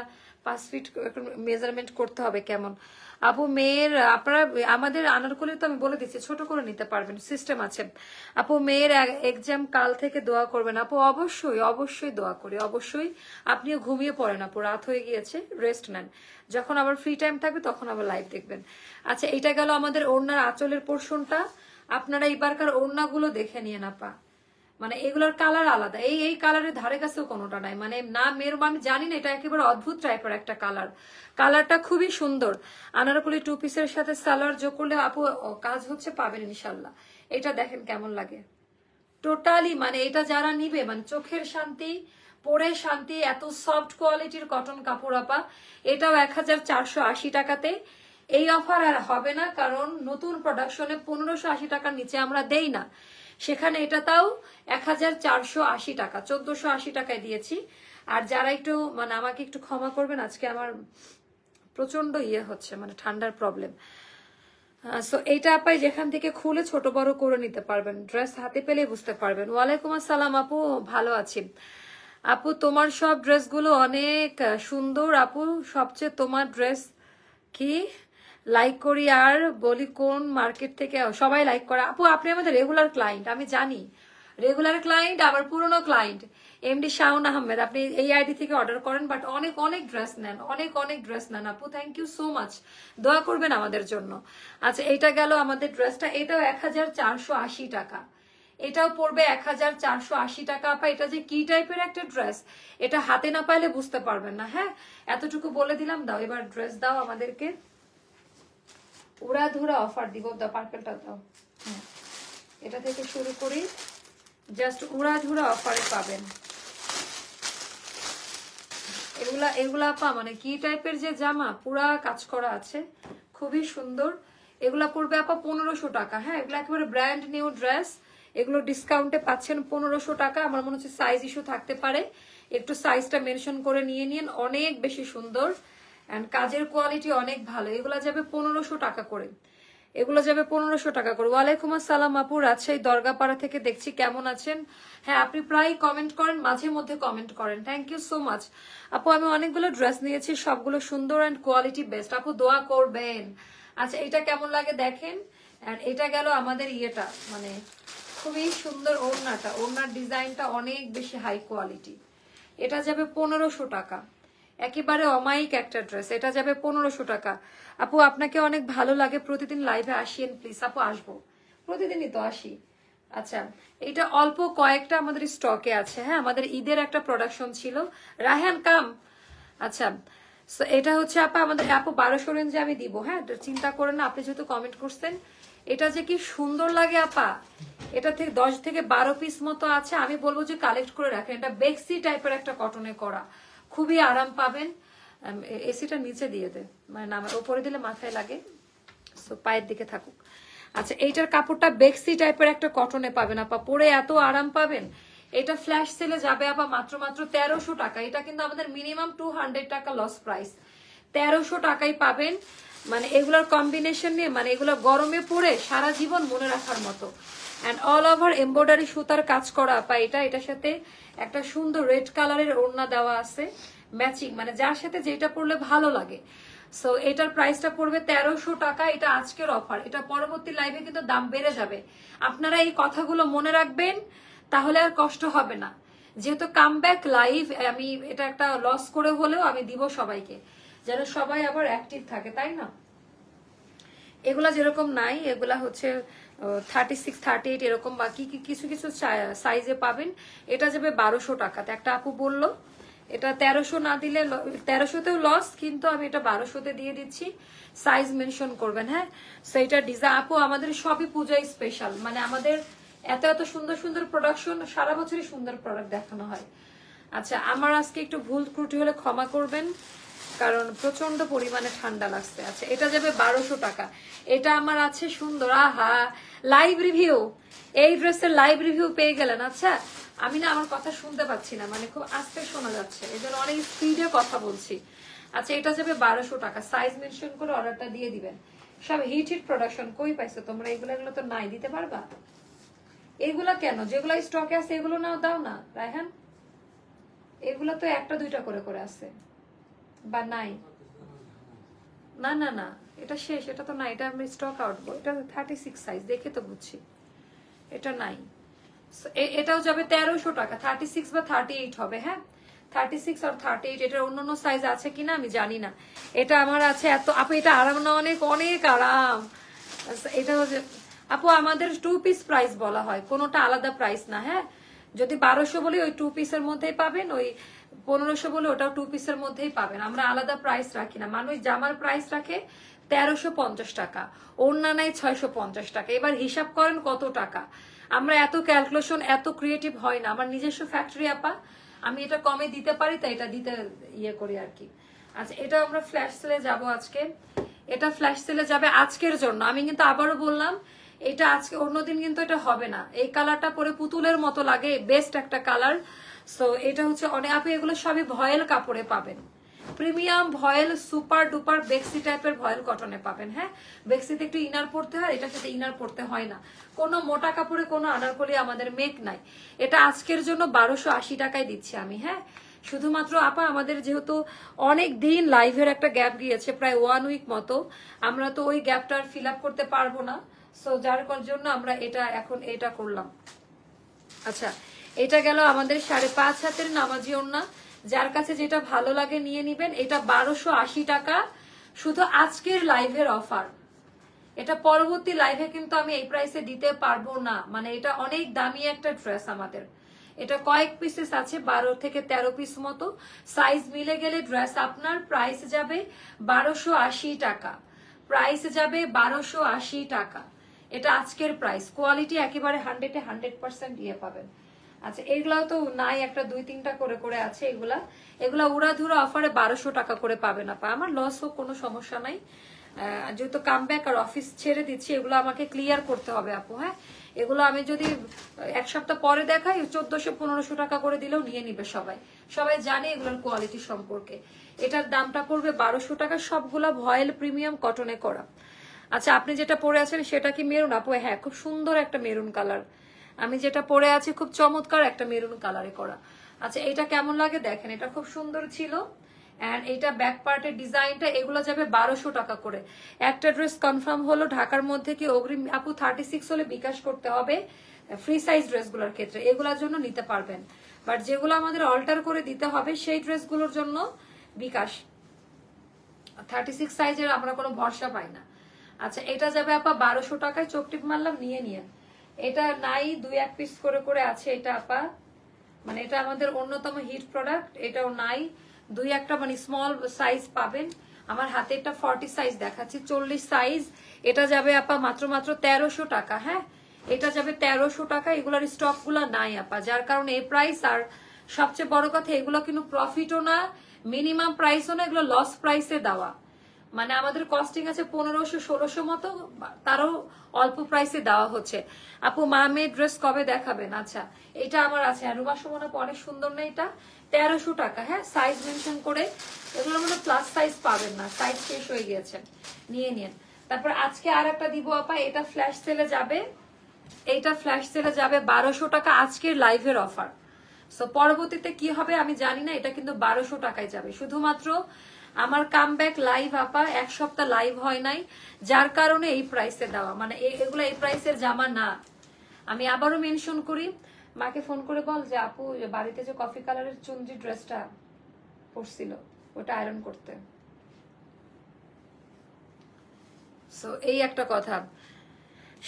পাঁচ ফিট মেজারমেন্ট করতে হবে কেমন আপু মেয়ের আপনারা আমাদের আনারকলি তো আমি বলে দিচ্ছি ছোট করে নিতে পারবেন সিস্টেম আছে আপু মেয়ের এক্সাম কাল থেকে দোয়া করবেন আপু অবশ্যই অবশ্যই দোয়া করি অবশ্যই আপনিও ঘুমিয়ে পড়েন আপু রাত হয়ে গিয়েছে রেস্ট নেন যখন আবার ফ্রি টাইম থাকবে তখন আবার লাইভ দেখবেন আচ্ছা এটা গেল আমাদের ওনার আঁচলের পোর্শনটা আপনারা এবারকার ওড়নাগুলো দেখে নিয়ে না পা মানে এগুলোর কালার আলাদা এই এই কালারের ধারে কাছেও কোনোটা নাই মানে না মেরুম আমি জানি না এটা একেবারে অদ্ভুত টাইপের একটা কালার কালারটা খুবই সুন্দর আনারকলি টু পিসের সাথে সালোয়ার যোগ করলে আপু কাজ হচ্ছে পাবেন ইনশাল্লাহ এটা দেখেন কেমন লাগে টোটালি মানে এটা যারা নিবে মানে চোখের শান্তি পরে শান্তি এত সফট কোয়ালিটির কটন কাপড় আপা এটাও এক টাকাতে এই অফার আর হবে না কারণ নতুন প্রোডাকশনে পনেরোশো আশি টাকার নিচে আমরা দেই না সেখানে এটা তাও এক হাজার চারশো আশি টাকা চোদ্দশো আশি টাকায় দিয়েছি আর যারা একটু মানে আমাকে একটু ক্ষমা করবেন আজকে আমার প্রচন্ড ইয়ে হচ্ছে মানে ঠান্ডার প্রবলেম সো এইটা আপাই যেখান থেকে খুলে ছোট বড় করে নিতে পারবেন ড্রেস হাতে পেলেই বুঝতে পারবেন ওয়ালাইকুম আসসালাম আপু ভালো আছি আপু তোমার সব ড্রেসগুলো অনেক সুন্দর আপু সবচেয়ে তোমার ড্রেস কি লাইক করি আর বলি কোন মার্কেট থেকে সবাই লাইক করা আপু আপনি আমাদের রেগুলার ক্লায়েন্ট আমি জানি রেগুলার ক্লায়েন্ট আবার পুরনো ক্লায়েন্ট এমডি শাহন আহমেদ আপনি এই আইডি থেকে অর্ডার করেন বাট অনেক অনেক ড্রেস নেন অনেক অনেক ড্রেস নেন আপু থ্যাংক ইউ সো মাচ দোয়া করবেন আমাদের জন্য আচ্ছা এটা গেল আমাদের ড্রেসটা এটাও এক টাকা এটাও পড়বে এক হাজার চারশো আশি টাকা আপা এটা যে কি টাইপের একটা ড্রেস এটা হাতে না পাইলে বুঝতে পারবেন না হ্যাঁ এতটুকু বলে দিলাম দাও এবার ড্রেস দাও আমাদেরকে ওরা ধরা অফার দিব দা পার্পেলটা দাও হ্যাঁ। এটা থেকে শুরু করি জাস্ট উড়া ধুরা অফারে পাবেন এগুলা এগুলা আপা মানে কি টাইপের যে জামা পুরা কাজ করা আছে খুবই সুন্দর এগুলা পড়বে আপা পনেরোশো টাকা হ্যাঁ এগুলো একেবারে ব্র্যান্ড নিউ ড্রেস এগুলো ডিসকাউন্টে পাচ্ছেন পনেরোশো টাকা আমার মনে হচ্ছে সাইজ ইস্যু থাকতে পারে একটু সাইজটা মেনশন করে নিয়ে নিন অনেক বেশি সুন্দর অ্যান্ড কাজের কোয়ালিটি অনেক ভালো এগুলো যাবে পনেরোশো টাকা করে এগুলো যাবে পনেরোশো টাকা করে ওয়ালাইকুম আসসালাম আপু রাজশাহী দর্গাপাড়া থেকে দেখছি কেমন আছেন হ্যাঁ আপনি প্রায় কমেন্ট করেন মাঝে মধ্যে কমেন্ট করেন থ্যাংক ইউ সো মাচ আপু আমি অনেকগুলো ড্রেস নিয়েছি সবগুলো সুন্দর অ্যান্ড কোয়ালিটি বেস্ট আপু দোয়া করবেন আচ্ছা এটা কেমন লাগে দেখেন অ্যান্ড এটা গেল আমাদের ইয়েটা মানে খুবই সুন্দর ওড়নাটা ওড়নার ডিজাইনটা অনেক বেশি হাই কোয়ালিটি এটা যাবে পনেরোশো টাকা একেবারে অমায়িক একটা ড্রেস এটা যাবে পনেরোশো টাকা আপু আপনাকে অনেক ভালো লাগে প্রতিদিন লাইভে আসিয়েন প্লিজ আপু আসবো প্রতিদিনই তো আসি আচ্ছা এটা অল্প কয়েকটা আমাদের স্টকে আছে হ্যাঁ আমাদের ঈদের একটা প্রোডাকশন ছিল রাহান কাম আচ্ছা এটা হচ্ছে আপা আমাদের আপু বারোশো রেঞ্জে আমি দিব হ্যাঁ চিন্তা করেন না আপনি যেহেতু কমেন্ট করছেন এটা যে কি সুন্দর লাগে আপা এটা থেকে দশ থেকে বারো পিস মতো আছে আমি বলবো যে কালেক্ট করে রাখেন এটা বেক্সি টাইপের একটা কটনে করা খুবই আরাম পাবেন এসিটা নিচে দিয়ে দে মানে আমার ওপরে দিলে মাথায় লাগে সো পায়ের দিকে থাকুক আচ্ছা এইটার কাপড়টা বেক্সি টাইপের একটা কটনে পাবেন আপা পরে এত আরাম পাবেন এটা ফ্ল্যাশ সেলে যাবে আপা মাত্র মাত্র তেরোশো টাকা এটা কিন্তু আমাদের মিনিমাম টু হান্ড্রেড টাকা লস প্রাইস তেরোশো টাকাই পাবেন মানে এগুলোর কম্বিনেশন নিয়ে মানে এগুলো গরমে পরে সারা জীবন মনে রাখার মতো অ্যান্ড অল ওভার এম্বয়ডারি সুতার কাজ করা আপা এটা এটার সাথে একটা সুন্দর রেড কালারের ওড়না দেওয়া আছে ম্যাচিং মানে যার সাথে যেটা পরলে ভালো লাগে সো এটার প্রাইসটা পড়বে তেরোশো টাকা এটা আজকের অফার এটা পরবর্তী লাইভে কিন্তু দাম বেড়ে যাবে আপনারা এই কথাগুলো মনে রাখবেন তাহলে আর কষ্ট হবে না যেহেতু কামব্যাক লাইভ আমি এটা একটা লস করে হলেও আমি দিব সবাইকে যেন সবাই আবার অ্যাক্টিভ থাকে তাই না এগুলা যেরকম নাই এগুলা হচ্ছে থার্টি সিক্স থার্টি এইট এরকম বাকি কিছু কিছু সাইজে পাবেন এটা যাবে বারোশো টাকাতে একটা আপু বললো এটা তেরোশো না দিলে তেরোশোতেও লস কিন্তু আমি এটা বারোশোতে দিয়ে দিচ্ছি সাইজ মেনশন করবেন হ্যাঁ সেইটা ডিজাইন আপু আমাদের সবই পূজায় স্পেশাল মানে আমাদের এত এত সুন্দর সুন্দর প্রোডাকশন সারা বছরই সুন্দর প্রোডাক্ট দেখানো হয় আচ্ছা আমার আজকে একটু ভুল ত্রুটি হলে ক্ষমা করবেন কারণ প্রচন্ড পরিমাণে ঠান্ডা লাগছে আছে আচ্ছা, এটা যাবে বারোশো টাকা এটা আমার আছে সুন্দর আহা লাইভ রিভিউ এই ড্রেসের লাইভ রিভিউ পেয়ে গেলেন আচ্ছা আমি না আমার কথা শুনতে পাচ্ছি না মানে খুব আস্তে শোনা যাচ্ছে এদের জন্য অনেক স্পিডে কথা বলছি আচ্ছা এটা যাবে বারোশো টাকা সাইজ মেনশন করে অর্ডারটা দিয়ে দিবেন সব হিট হিট প্রোডাকশন কই পাইছো তোমরা এগুলো এগুলো তো নাই দিতে পারবা এগুলো কেন যেগুলো স্টকে আছে এগুলো নাও দাও না রায়হান এগুলো তো একটা দুইটা করে করে আছে বা নাই না না না এটা শেষ এটা তো না এটা আমি স্টক আউট এটা থার্টি সিক্স সাইজ দেখে তো বুঝছি এটা নাই এটাও যাবে তেরোশো টাকা থার্টি সিক্স বা থার্টি এইট হবে হ্যাঁ থার্টি সিক্স আর থার্টি এইট এটার অন্য অন্য সাইজ আছে কিনা আমি জানি না এটা আমার আছে এত আপু এটা আরাম না অনেক অনেক আরাম আচ্ছা, এটা হচ্ছে আপু আমাদের টু পিস প্রাইস বলা হয় কোনোটা আলাদা প্রাইস না হ্যাঁ যদি বারোশো বলি ওই টু পিসের মধ্যেই পাবেন ওই পনেরোশো বলে ওটাও টু পিসের মধ্যেই পাবেন আমরা আলাদা প্রাইস রাখি না মানুষ জামার প্রাইস রাখে তেরোশো পঞ্চাশ টাকা অন্যান্য ছয়শো পঞ্চাশ টাকা এবার হিসাব করেন কত টাকা আমরা এত ক্যালকুলেশন এত ক্রিয়েটিভ হয় না আমার নিজস্ব ফ্যাক্টরি আপা আমি এটা কমে দিতে পারি তাই এটা দিতে ইয়ে করি আর কি আচ্ছা এটা আমরা ফ্ল্যাশ সেলে যাব আজকে এটা ফ্ল্যাশ সেলে যাবে আজকের জন্য আমি কিন্তু আবারও বললাম এটা আজকে অন্যদিন কিন্তু এটা হবে না এই কালারটা পরে পুতুলের মতো লাগে বেস্ট একটা কালার সো এটা হচ্ছে অনেক আপনি এগুলো সবই ভয়েল কাপড়ে পাবেন প্রিমিয়াম ভয়েল সুপার ডুপার বেক্সি টাইপের ভয়েল কটনে পাবেন হ্যাঁ বেক্সিতে একটু ইনার পড়তে হয় এটা সাথে ইনার পড়তে হয় না কোনো মোটা কাপড়ে কোনো আনারকলি আমাদের মেক নাই এটা আজকের জন্য বারোশো আশি টাকায় দিচ্ছি আমি হ্যাঁ শুধুমাত্র আপা আমাদের যেহেতু অনেক দিন লাইভের একটা গ্যাপ গিয়েছে প্রায় ওয়ান উইক মতো আমরা তো ওই গ্যাপটা আর ফিল করতে পারবো না সো যার জন্য আমরা এটা এখন এটা করলাম আচ্ছা এটা গেল আমাদের সাড়ে পাঁচ হাতের নামাজি ওনা যার কাছে যেটা ভালো লাগে নিয়ে নিবেন এটা বারোশো আশি টাকা শুধু আজকের লাইভের অফার এটা পরবর্তী লাইভে কিন্তু আমি এই প্রাইসে দিতে পারবো না মানে এটা অনেক দামি একটা ড্রেস আমাদের এটা কয়েক পিসেস আছে বারো থেকে ১৩ পিস মতো সাইজ মিলে গেলে ড্রেস আপনার প্রাইস যাবে বারোশো আশি টাকা প্রাইস যাবে বারোশো আশি টাকা এটা আজকের প্রাইস কোয়ালিটি একেবারে হান্ড্রেডে হান্ড্রেড পার্সেন্ট ইয়ে পাবেন আচ্ছা এগুলাও তো নাই একটা দুই তিনটা করে করে আছে এগুলা এগুলা উড়াধুরা অফারে বারোশো টাকা করে পাবে না পা আমার লস হোক কোনো সমস্যা নাই যেহেতু কামব্যাক আর অফিস ছেড়ে দিচ্ছি এগুলো আমাকে ক্লিয়ার করতে হবে আপু হ্যাঁ এগুলো আমি যদি এক সপ্তাহ পরে দেখাই চোদ্দশো পনেরোশো টাকা করে দিলেও নিয়ে নিবে সবাই সবাই জানে এগুলোর কোয়ালিটি সম্পর্কে এটার দামটা পড়বে বারোশো টাকা সবগুলা ভয়েল প্রিমিয়াম কটনে করা আচ্ছা আপনি যেটা পরে আছেন সেটা কি মেরুন আপু হ্যাঁ খুব সুন্দর একটা মেরুন কালার আমি যেটা পরে আছি খুব চমৎকার একটা মেরুন কালারে করা আচ্ছা এটা কেমন লাগে দেখেন এটা খুব সুন্দর ছিল অ্যান্ড এটা ব্যাক পার্টের ডিজাইনটা এগুলো যাবে বারোশো টাকা করে একটা ড্রেস কনফার্ম হলো ঢাকার মধ্যে কি অগ্রিম আপু থার্টি সিক্স হলে বিকাশ করতে হবে ফ্রি সাইজ ড্রেসগুলোর ক্ষেত্রে এগুলোর জন্য নিতে পারবেন বাট যেগুলো আমাদের অল্টার করে দিতে হবে সেই ড্রেসগুলোর জন্য বিকাশ থার্টি সিক্স সাইজের আমরা কোনো ভরসা পাই না আচ্ছা এটা যাবে আপা বারোশো টাকায় চোখ টিপ মারলাম নিয়ে নিয়ে এটা নাই দুই এক পিস করে করে আছে এটা আপা মানে এটা আমাদের অন্যতম হিট প্রোডাক্ট এটাও নাই দুই একটা মানে স্মল সাইজ পাবেন আমার হাতে এটা ফর্টি সাইজ দেখাচ্ছি চল্লিশ সাইজ এটা যাবে আপা মাত্র মাত্র তেরোশো টাকা হ্যাঁ এটা যাবে তেরোশো টাকা এগুলার স্টকগুলো নাই আপা যার কারণে এই প্রাইস আর সবচেয়ে বড় কথা এগুলো কিন্তু প্রফিটও না মিনিমাম প্রাইসও না এগুলো লস প্রাইসে দেওয়া মানে আমাদের কস্টিং আছে পনেরোশো ষোলোশো মতো তারও অল্প প্রাইসে দেওয়া হচ্ছে আপু মা মেয়ে ড্রেস কবে দেখাবেন আচ্ছা এটা আমার আছে আর রুমা সুমনা পরে সুন্দর না এটা তেরোশো টাকা হ্যাঁ সাইজ মেনশন করে এগুলো মানে প্লাস সাইজ পাবেন না সাইজ শেষ হয়ে গিয়েছে নিয়ে নিন তারপর আজকে আর একটা দিব আপা এটা ফ্ল্যাশ সেলে যাবে এইটা ফ্ল্যাশ সেলে যাবে বারোশো টাকা আজকের লাইভের অফার সো পরবর্তীতে কি হবে আমি জানি না এটা কিন্তু বারোশো টাকায় যাবে শুধুমাত্র আমার কাম ব্যাক লাইভ আপা এক সপ্তাহ লাইভ হয় নাই যার কারণে এই প্রাইসে দেওয়া মানে এগুলো এই প্রাইসের জামা না আমি আবারও মেনশন করি মাকে ফোন করে বল যে আপু বাড়িতে যে কফি কালারের চুঞ্জি ড্রেসটা পরছিল ওটা আয়রন করতে সো এই একটা কথা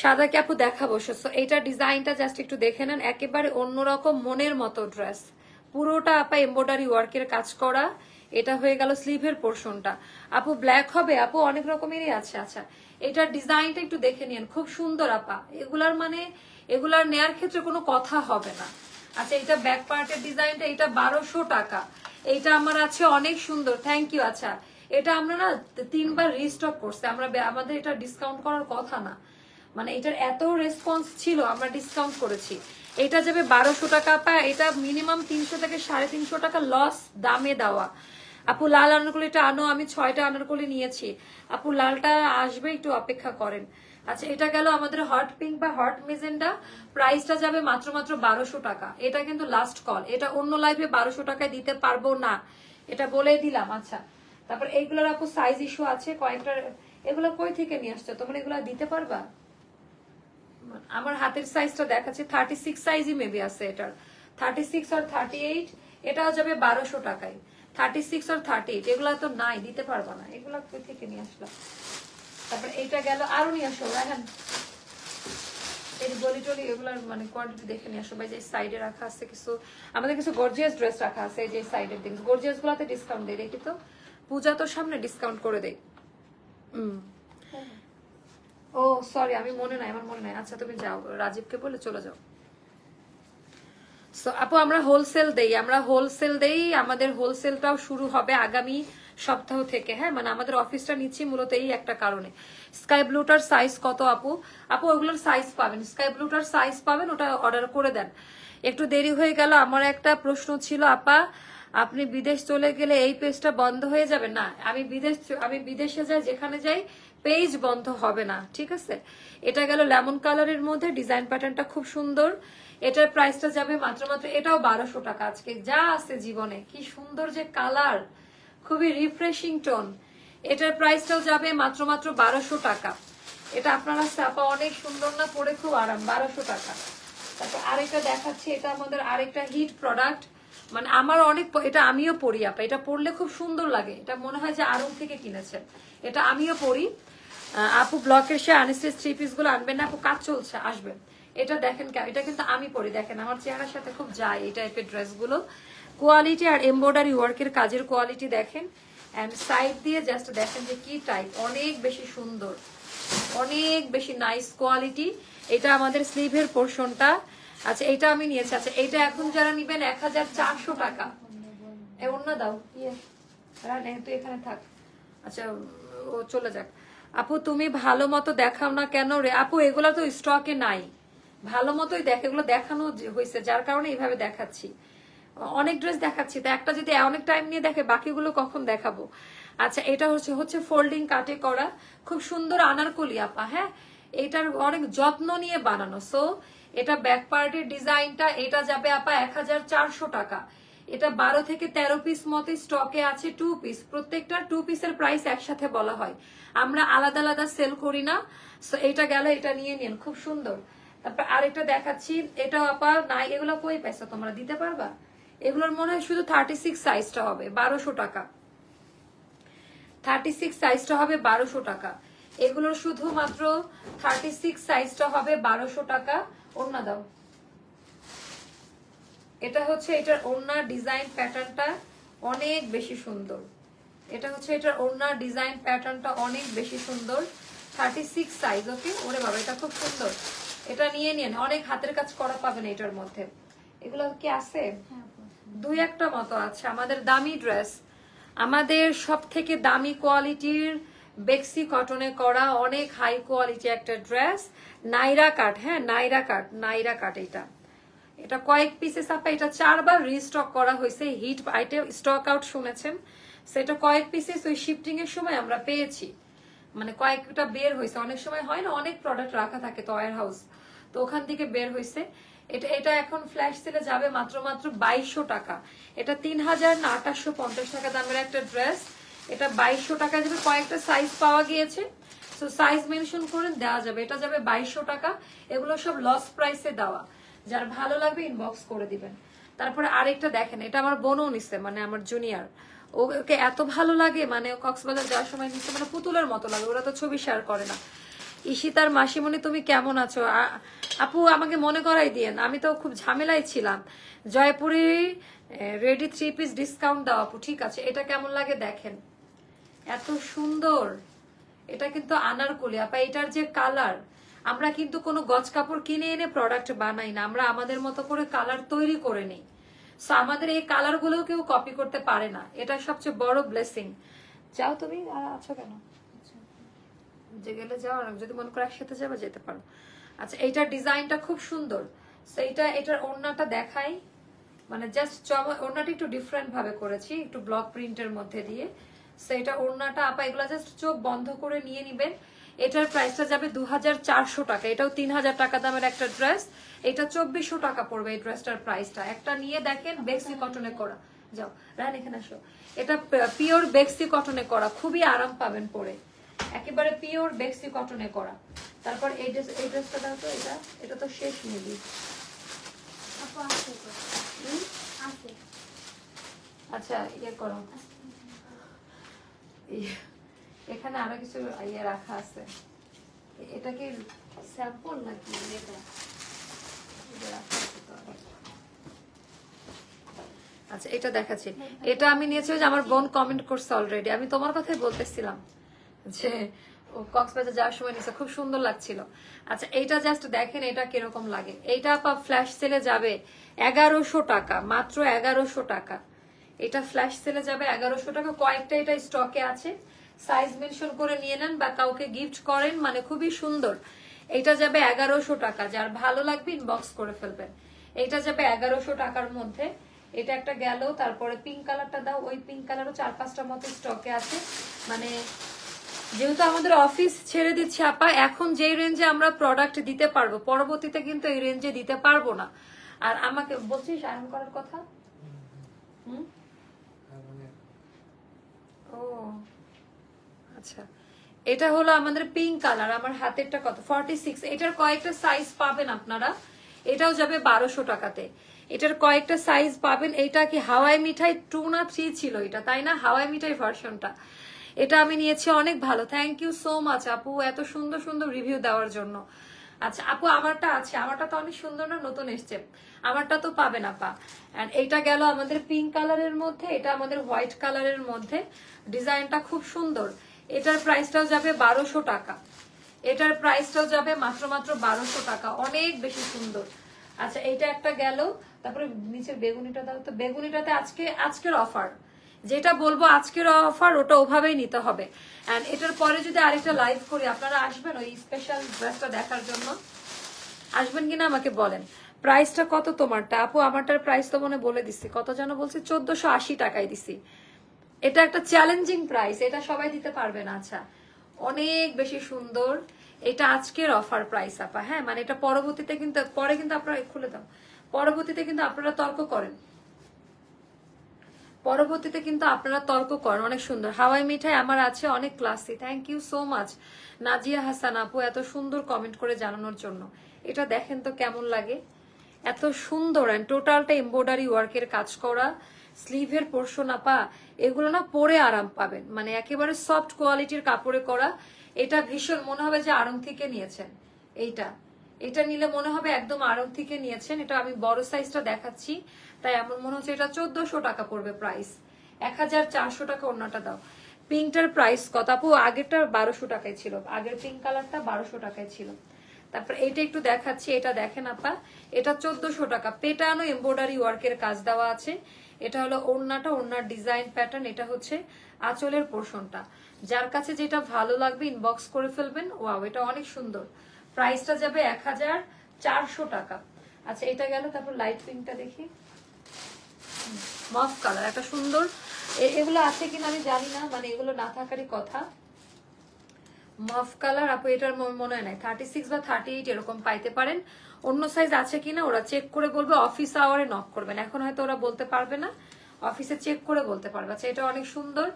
সাদা ক্যাপু দেখাবো সো এইটা ডিজাইনটা জাস্ট একটু দেখে নেন একেবারে অন্যরকম মনের মতো ড্রেস পুরোটা আপা এম্বয়ডারি ওয়ার্কের কাজ করা এটা হয়ে গেল স্লিভের পোর্শনটা আপু ব্ল্যাক হবে আপু অনেক রকমেরই আছে আচ্ছা এটার ডিজাইনটা একটু দেখে নিন খুব সুন্দর আপা এগুলার মানে এগুলার নেয়ার ক্ষেত্রে কোনো কথা হবে না আচ্ছা এটা ব্যাক পার্টের ডিজাইনটা এটা বারোশো টাকা এইটা আমার আছে অনেক সুন্দর থ্যাংক ইউ আচ্ছা এটা আমরা না তিনবার রিস্টক করছি আমরা আমাদের এটা ডিসকাউন্ট করার কথা না মানে এটার এত রেসপন্স ছিল আমরা ডিসকাউন্ট করেছি এটা যাবে বারোশো টাকা পা এটা মিনিমাম তিনশো থেকে সাড়ে তিনশো টাকা লস দামে দেওয়া আপু লাল এটা আনো আমি ছয়টা আনারকলি নিয়েছি আপু লালটা আসবে একটু অপেক্ষা করেন আচ্ছা এটা গেল আমাদের হট পিঙ্ক বা হট মেজেন্ডা প্রাইসটা যাবে মাত্র মাত্র বারোশো টাকা এটা কিন্তু লাস্ট কল এটা অন্য লাইফে বারোশো টাকায় দিতে পারবো না এটা বলে দিলাম আচ্ছা তারপর এইগুলোর আপু সাইজ ইস্যু আছে কয়েকটা এগুলো কই থেকে নিয়ে আসছো তোমরা এগুলো দিতে পারবা আমার হাতের সাইজটা দেখাচ্ছে থার্টি সিক্স সাইজই মেবি আছে এটার থার্টি সিক্স আর থার্টি এইট এটাও যাবে বারোশো টাকায় থার্টি সিক্স আর থার্টি এইট এগুলো তো নাই দিতে পারবো না এগুলো তুই থেকে নিয়ে আসলাম তারপরে এইটা গেল আরও নিয়ে আসো দেখেন এই টলি মানে দেখে নিয়ে আসো সাইডে রাখা আছে কিছু আমাদের কিছু গর্জিয়াস ড্রেস রাখা আছে এই সাইডের গর্জিয়াসগুলোতে ডিসকাউন্ট দেয় পূজা সামনে ডিসকাউন্ট করে দেয় হুম হ্যাঁ। ও সরি আমি মনে আমার মনে নাই আচ্ছা তুমি যাও রাজীবকে বলে চলে যাও সো আপু আমরা হোলসেল দেই আমরা হোলসেল দেই আমাদের হোলসেলটাও শুরু হবে আগামী সপ্তাহ থেকে হ্যাঁ মানে আমাদের অফিসটা নিচ্ছি মূলত এই একটা কারণে স্কাই ব্লুটার সাইজ কত আপু আপু ওগুলোর সাইজ পাবেন স্কাই ব্লুটার সাইজ পাবেন ওটা অর্ডার করে দেন একটু দেরি হয়ে গেল আমার একটা প্রশ্ন ছিল আপা আপনি বিদেশ চলে গেলে এই পেজটা বন্ধ হয়ে যাবে না আমি বিদেশ আমি বিদেশে যাই যেখানে যাই পেজ বন্ধ হবে না ঠিক আছে এটা গেল লেমন কালারের মধ্যে ডিজাইন প্যাটার্নটা খুব সুন্দর এটার প্রাইসটা যাবে মাত্র মাত্র এটাও বারোশো টাকা আজকে যা আছে জীবনে কি সুন্দর যে কালার খুবই রিফ্রেশিং টোন এটার প্রাইসটাও যাবে মাত্র মাত্র বারোশো টাকা এটা আপনারা চাপা অনেক সুন্দর না পরে খুব আরাম বারোশো টাকা তারপর আরেকটা দেখাচ্ছি এটা আমাদের আরেকটা হিট প্রোডাক্ট মানে আমার অনেক এটা আমিও পড়ি আপা এটা পড়লে খুব সুন্দর লাগে এটা মনে হয় যে আরব থেকে কিনেছেন এটা আমিও পড়ি আপু ব্লকের সে আনিস্টেজ থ্রি পিসগুলো আনবেন না আপু কাজ চলছে আসবেন এটা দেখেন এটা কিন্তু আমি পরি দেখেন আমার চেহারার সাথে খুব যায় এই টাইপের ড্রেসগুলো কোয়ালিটি আর এমব্রয়ডারি ওয়ার্কের কাজের কোয়ালিটি দেখেন অ্যান্ড সাইড দিয়ে জাস্ট দেখেন যে কি টাইপ অনেক বেশি সুন্দর অনেক বেশি নাইস কোয়ালিটি এটা আমাদের স্লিভের পোর্শনটা আচ্ছা এটা আমি নিয়েছি আচ্ছা এটা এখন যারা নিবেন এক হাজার চারশো টাকা অন্য দাও ইয়ে, তুই এখানে থাক আচ্ছা ও চলে যাক আপু তুমি ভালো মতো দেখাও না কেন রে আপু এগুলা তো স্টকে নাই ভালো মতোই দেখে এগুলো দেখানো হয়েছে যার কারণে এইভাবে দেখাচ্ছি অনেক ড্রেস দেখাচ্ছি তো একটা যদি অনেক টাইম নিয়ে দেখে বাকিগুলো কখন দেখাবো আচ্ছা এটা হচ্ছে হচ্ছে ফোল্ডিং কাটে করা খুব সুন্দর আনারকলি আপা হ্যাঁ এটার অনেক যত্ন নিয়ে বানানো সো এটা ব্যাক পার্টির ডিজাইনটা এটা যাবে আপা এক টাকা এটা বারো থেকে তেরো পিস মতো স্টকে আছে টু পিস প্রত্যেকটা টু পিসের প্রাইস একসাথে বলা হয় আমরা আলাদা আলাদা সেল করি না সো এটা গেল এটা নিয়ে নিন খুব সুন্দর আরেকটা দেখাচ্ছি এটাও আপা না এগুলো কই পাইছো তোমরা দিতে পারবা এগুলোর মনে হয় শুধু থার্টি সিক্স সাইজটা হবে বারোশো টাকা থার্টি সিক্স সাইজটা হবে বারোশো টাকা এগুলোর শুধুমাত্র থার্টি সিক্স সাইজটা হবে বারোশো টাকা ওড়না দাও এটা হচ্ছে এটার ওড়না ডিজাইন প্যাটার্নটা অনেক বেশি সুন্দর এটা হচ্ছে এটার ওড়না ডিজাইন প্যাটার্নটা অনেক বেশি সুন্দর থার্টি সিক্স সাইজ ওকে ওরে বাবা এটা খুব সুন্দর এটা নিয়ে নিয়ে অনেক হাতের কাজ করা পাবেন এটার মধ্যে এগুলো কি আছে হ্যাঁ, দুই একটা মতো আছে আমাদের দামি ড্রেস আমাদের সব থেকে দামি কোয়ালিটির বেক্সি কটনে করা অনেক হাই কোয়ালিটি একটা ড্রেস নাইরা কাট হ্যাঁ নাইরা কাট নাইরা কাট এটা এটা কয়েক পিসেস আপা এটা চারবার রিস্টক করা হয়েছে হিট আইটেম স্টক আউট শুনেছেন সেটা কয়েক পিসেস ওই শিফটিং এর সময় আমরা পেয়েছি মানে কয়েকটা বের হয়েছে অনেক সময় হয় না অনেক প্রোডাক্ট রাখা থাকে তো ওয়ার হাউস তো ওখান থেকে বের হয়েছে এটা এটা এখন ফ্ল্যাশ সেলে যাবে মাত্র মাত্র বাইশশো টাকা এটা তিন হাজার না আঠাশশো পঞ্চাশ টাকা দামের একটা ড্রেস এটা বাইশশো টাকা যাবে কয়েকটা সাইজ পাওয়া গিয়েছে তো সাইজ মেনশন করে দেওয়া যাবে এটা যাবে বাইশশো টাকা এগুলো সব লস প্রাইসে দেওয়া যার ভালো লাগবে ইনবক্স করে দিবেন তারপরে আরেকটা দেখেন এটা আমার বোনও নিছে মানে আমার জুনিয়র ওকে এত ভালো লাগে মানে কক্সবাজার যাওয়ার সময় নিচ্ছে মানে পুতুলের মতো লাগে ওরা তো ছবি শেয়ার করে না ইশিতার মাসিমণি তুমি কেমন আছো আপু আমাকে মনে করাই দিয়েন আমি তো খুব ঝামেলায় ছিলাম Jaipuri ready three piece discount দাও আপু ঠিক আছে এটা কেমন লাগে দেখেন এত সুন্দর এটা কিন্তু আনারকলি আপা এটার যে কালার আমরা কিন্তু কোনো গজ কাপড় কিনে এনে প্রোডাক্ট বানাই না আমরা আমাদের মতো করে কালার তৈরি করে নিই সো আমাদের এই কালার গুলো কেউ কপি করতে পারে না এটা সবচেয়ে বড় ব্লেসিং যাও তুমি আর আছো কেন যে গেলে যাও যদি মন করে একসাথে যাবে যেতে পারো আচ্ছা এইটার ডিজাইনটা খুব সুন্দর সো এইটা এটার ওড়নাটা দেখাই মানে জাস্ট ওড়নাটা একটু ডিফারেন্ট ভাবে করেছি একটু ব্লক প্রিন্টের মধ্যে দিয়ে সো এটা ওড়নাটা আপা এগুলো জাস্ট চোখ বন্ধ করে নিয়ে নিবেন এটার প্রাইসটা যাবে দু টাকা এটাও তিন টাকা দামের একটা ড্রেস এটা চব্বিশশো টাকা পড়বে এই ড্রেসটার প্রাইসটা একটা নিয়ে দেখেন বেক্সি কটনে করা যাও রান এখানে আসো এটা পিওর বেক্সি কটনে করা খুবই আরাম পাবেন পরে একেবারে পিওর বেক্সি কটনে করা তারপর এই ড্রেস এই ড্রেসটা দাও তো এটা এটা তো শেষ মিলি আচ্ছা ইয়ে করো এখানে আরো কিছু ইয়ে রাখা আছে এটা কি স্যাম্পল নাকি এটা আচ্ছা এটা দেখাচ্ছি এটা আমি নিয়েছি যে আমার বোন কমেন্ট করছে অলরেডি আমি তোমার কথাই বলতেছিলাম যে ও কক্সবাজার যাওয়ার সময় নিয়েছে খুব সুন্দর লাগছিল আচ্ছা এইটা জাস্ট দেখেন এটা কিরকম লাগে এইটা আপা ফ্ল্যাশ সেলে যাবে এগারোশো টাকা মাত্র এগারোশো টাকা এটা ফ্ল্যাশ সেলে যাবে এগারোশো টাকা কয়েকটা এটা স্টকে আছে সাইজ মেনশন করে নিয়ে নেন বা কাউকে গিফট করেন মানে খুবই সুন্দর এটা যাবে এগারোশো টাকা যার ভালো লাগবে ইনবক্স করে ফেলবেন এটা যাবে এগারোশো টাকার মধ্যে এটা একটা গেল তারপরে পিঙ্ক কালারটা দাও ওই পিঙ্ক কালারও চার পাঁচটা মতো স্টকে আছে মানে যেহেতু আমাদের অফিস ছেড়ে দিচ্ছে আপা এখন যেই রেঞ্জে আমরা প্রোডাক্ট দিতে পারবো পরবর্তীতে কিন্তু এই রেঞ্জে দিতে পারবো না আর আমাকে বলছিস আয়রন করার কথা হুম হ্যাঁ, ও আচ্ছা এটা হলো আমাদের পিঙ্ক কালার আমার টা কত ফর্টি সিক্স এটার কয়েকটা সাইজ পাবেন আপনারা এটাও যাবে বারোশো টাকাতে এটার কয়েকটা সাইজ পাবেন এটা কি হাওয়াই মিঠাই টু না থ্রি ছিল এটা তাই না হাওয়াই মিঠাই ভার্সনটা এটা আমি নিয়েছি অনেক ভালো থ্যাংক ইউ সো মাচ আপু এত সুন্দর সুন্দর রিভিউ দেওয়ার জন্য আচ্ছা আপু আমারটা আছে আমারটা তো অনেক সুন্দর না নতুন এসছে আমারটা তো পাবেন আপা অ্যান্ড এইটা গেল আমাদের পিঙ্ক কালারের মধ্যে এটা আমাদের হোয়াইট কালারের মধ্যে ডিজাইনটা খুব সুন্দর এটার প্রাইসটাও যাবে বারোশো টাকা এটার প্রাইসটাও যাবে মাত্র মাত্র বারোশো টাকা অনেক বেশি সুন্দর আচ্ছা এইটা একটা গেল তারপরে নিচের বেগুনিটা দাও তো বেগুনিটাতে আজকে আজকের অফার যেটা বলবো আজকের অফার ওটা ওভাবেই নিতে হবে অ্যান্ড এটার পরে যদি আরেকটা লাইভ করি আপনারা আসবেন ওই স্পেশাল ড্রেসটা দেখার জন্য আসবেন কিনা আমাকে বলেন প্রাইসটা কত তোমারটা আপু আমারটার প্রাইস তো মনে বলে দিছি কত যেন বলছি চোদ্দশো আশি টাকায় দিছি এটা একটা চ্যালেঞ্জিং প্রাইস এটা সবাই দিতে পারবে না আচ্ছা অনেক বেশি সুন্দর এটা আজকের অফার প্রাইস আপা হ্যাঁ মানে এটা পরবর্তীতে কিন্তু পরে কিন্তু আপনারা খুলে দাও পরবর্তীতে কিন্তু আপনারা তর্ক করেন পরবর্তীতে কিন্তু আপনারা তর্ক করেন অনেক সুন্দর হাওয়াই মিঠাই আমার আছে অনেক classy thank you so much Nazia Hasan আপু এত সুন্দর কমেন্ট করে জানানোর জন্য এটা দেখেন তো কেমন লাগে এত সুন্দর অ্যান্ড টোটালটা এম্বয়ডারি ওয়ার্কের কাজ করা স্লিভের পোর্শন আপা এগুলো না পরে আরাম পাবেন মানে একেবারে সফট কোয়ালিটির কাপড়ে করা এটা ভীষণ মনে হবে যে আড়ং থেকে নিয়েছেন এইটা এটা নিলে মনে হবে একদম আড়ং থেকে নিয়েছেন এটা আমি বড় সাইজটা দেখাচ্ছি তাই এমন মনে হচ্ছে এটা চোদ্দশো টাকা পড়বে প্রাইস এক হাজার চারশো টাকা অন্যটা দাও পিঙ্কটার প্রাইস কত আপু আগেরটা বারোশো টাকায় ছিল আগের পিঙ্ক কালারটা বারোশো টাকায় ছিল তারপর এটা একটু দেখাচ্ছি এটা দেখেন আপা এটা চোদ্দশো টাকা পেটানো এম্ব্রয়ডারি ওয়ার্কের কাজ দেওয়া আছে এটা হলো ওড়নাটা ওড়নার ডিজাইন প্যাটার্ন এটা হচ্ছে আঁচলের পোর্শনটা যার কাছে যেটা ভালো লাগবে ইনবক্স করে ফেলবেন ওয়াও এটা অনেক সুন্দর প্রাইসটা যাবে এক হাজার চারশো টাকা আচ্ছা এটা গেল তারপর লাইট পিঙ্কটা দেখি মফ কালার একটা সুন্দর এগুলো আছে কিনা আমি জানি না মানে এগুলো না থাকারই কথা মফ কালার আপু এটার মনে হয় নাই থার্টি সিক্স বা থার্টি এইট এরকম পাইতে পারেন অন্য সাইজ আছে কিনা ওরা চেক করে বলবে অফিস আওয়ারে নক করবেন এখন হয়তো ওরা বলতে পারবে না অফিসে চেক করে বলতে পারবে আচ্ছা এটা অনেক সুন্দর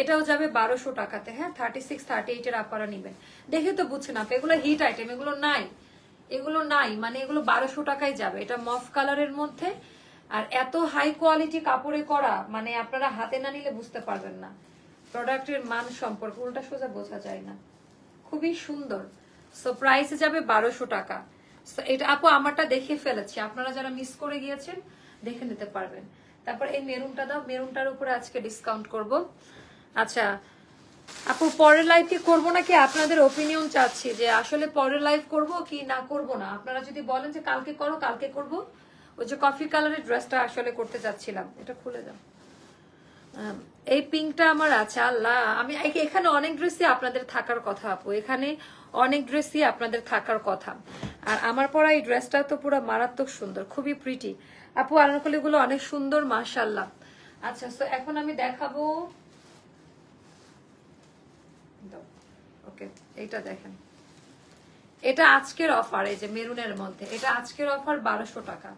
এটাও যাবে বারোশো টাকাতে হ্যাঁ থার্টি সিক্স থার্টি এইটের আপারা নেবেন দেখে তো বুঝছেন আপনি এগুলো হিট আইটেম এগুলো নাই এগুলো নাই মানে এগুলো বারোশো টাকায় যাবে এটা মফ কালারের মধ্যে আর এত হাই কোয়ালিটি কাপড়ে করা মানে আপনারা হাতে না নিলে বুঝতে পারবেন না প্রোডাক্টের মান সম্পর্কে উল্টা সোজা বোঝা যায় না খুবই সুন্দর সো প্রাইসে যাবে বারোশো টাকা এটা আপু আমারটা দেখে ফেলেছি আপনারা যারা মিস করে গিয়েছেন দেখে নিতে পারবেন তারপর এই মেরুনটা দাও মেরুনটার উপরে আজকে ডিসকাউন্ট করব আচ্ছা আপু পরের লাইভ কি করবো নাকি আপনাদের ওপিনিয়ন চাচ্ছি যে আসলে পরের লাইফ করব কি না করব না আপনারা যদি বলেন যে কালকে করো কালকে করব ওই যে কফি কালারের ড্রেসটা আসলে করতে চাচ্ছিলাম এটা খুলে দাও এই পিঙ্কটা আমার আছে আল্লাহ আমি এখানে অনেক ড্রেসই আপনাদের থাকার কথা আপু এখানে অনেক ড্রেসই আপনাদের থাকার কথা আর আমার পরা এই ড্রেসটা তো পুরো মারাত্মক সুন্দর খুবই প্রিটি আপু গুলো অনেক সুন্দর মাশাল্লাহ আচ্ছা তো এখন আমি দেখাবো এইটা দেখেন এটা আজকের অফার এই যে মেরুনের মধ্যে এটা আজকের অফার বারোশো টাকা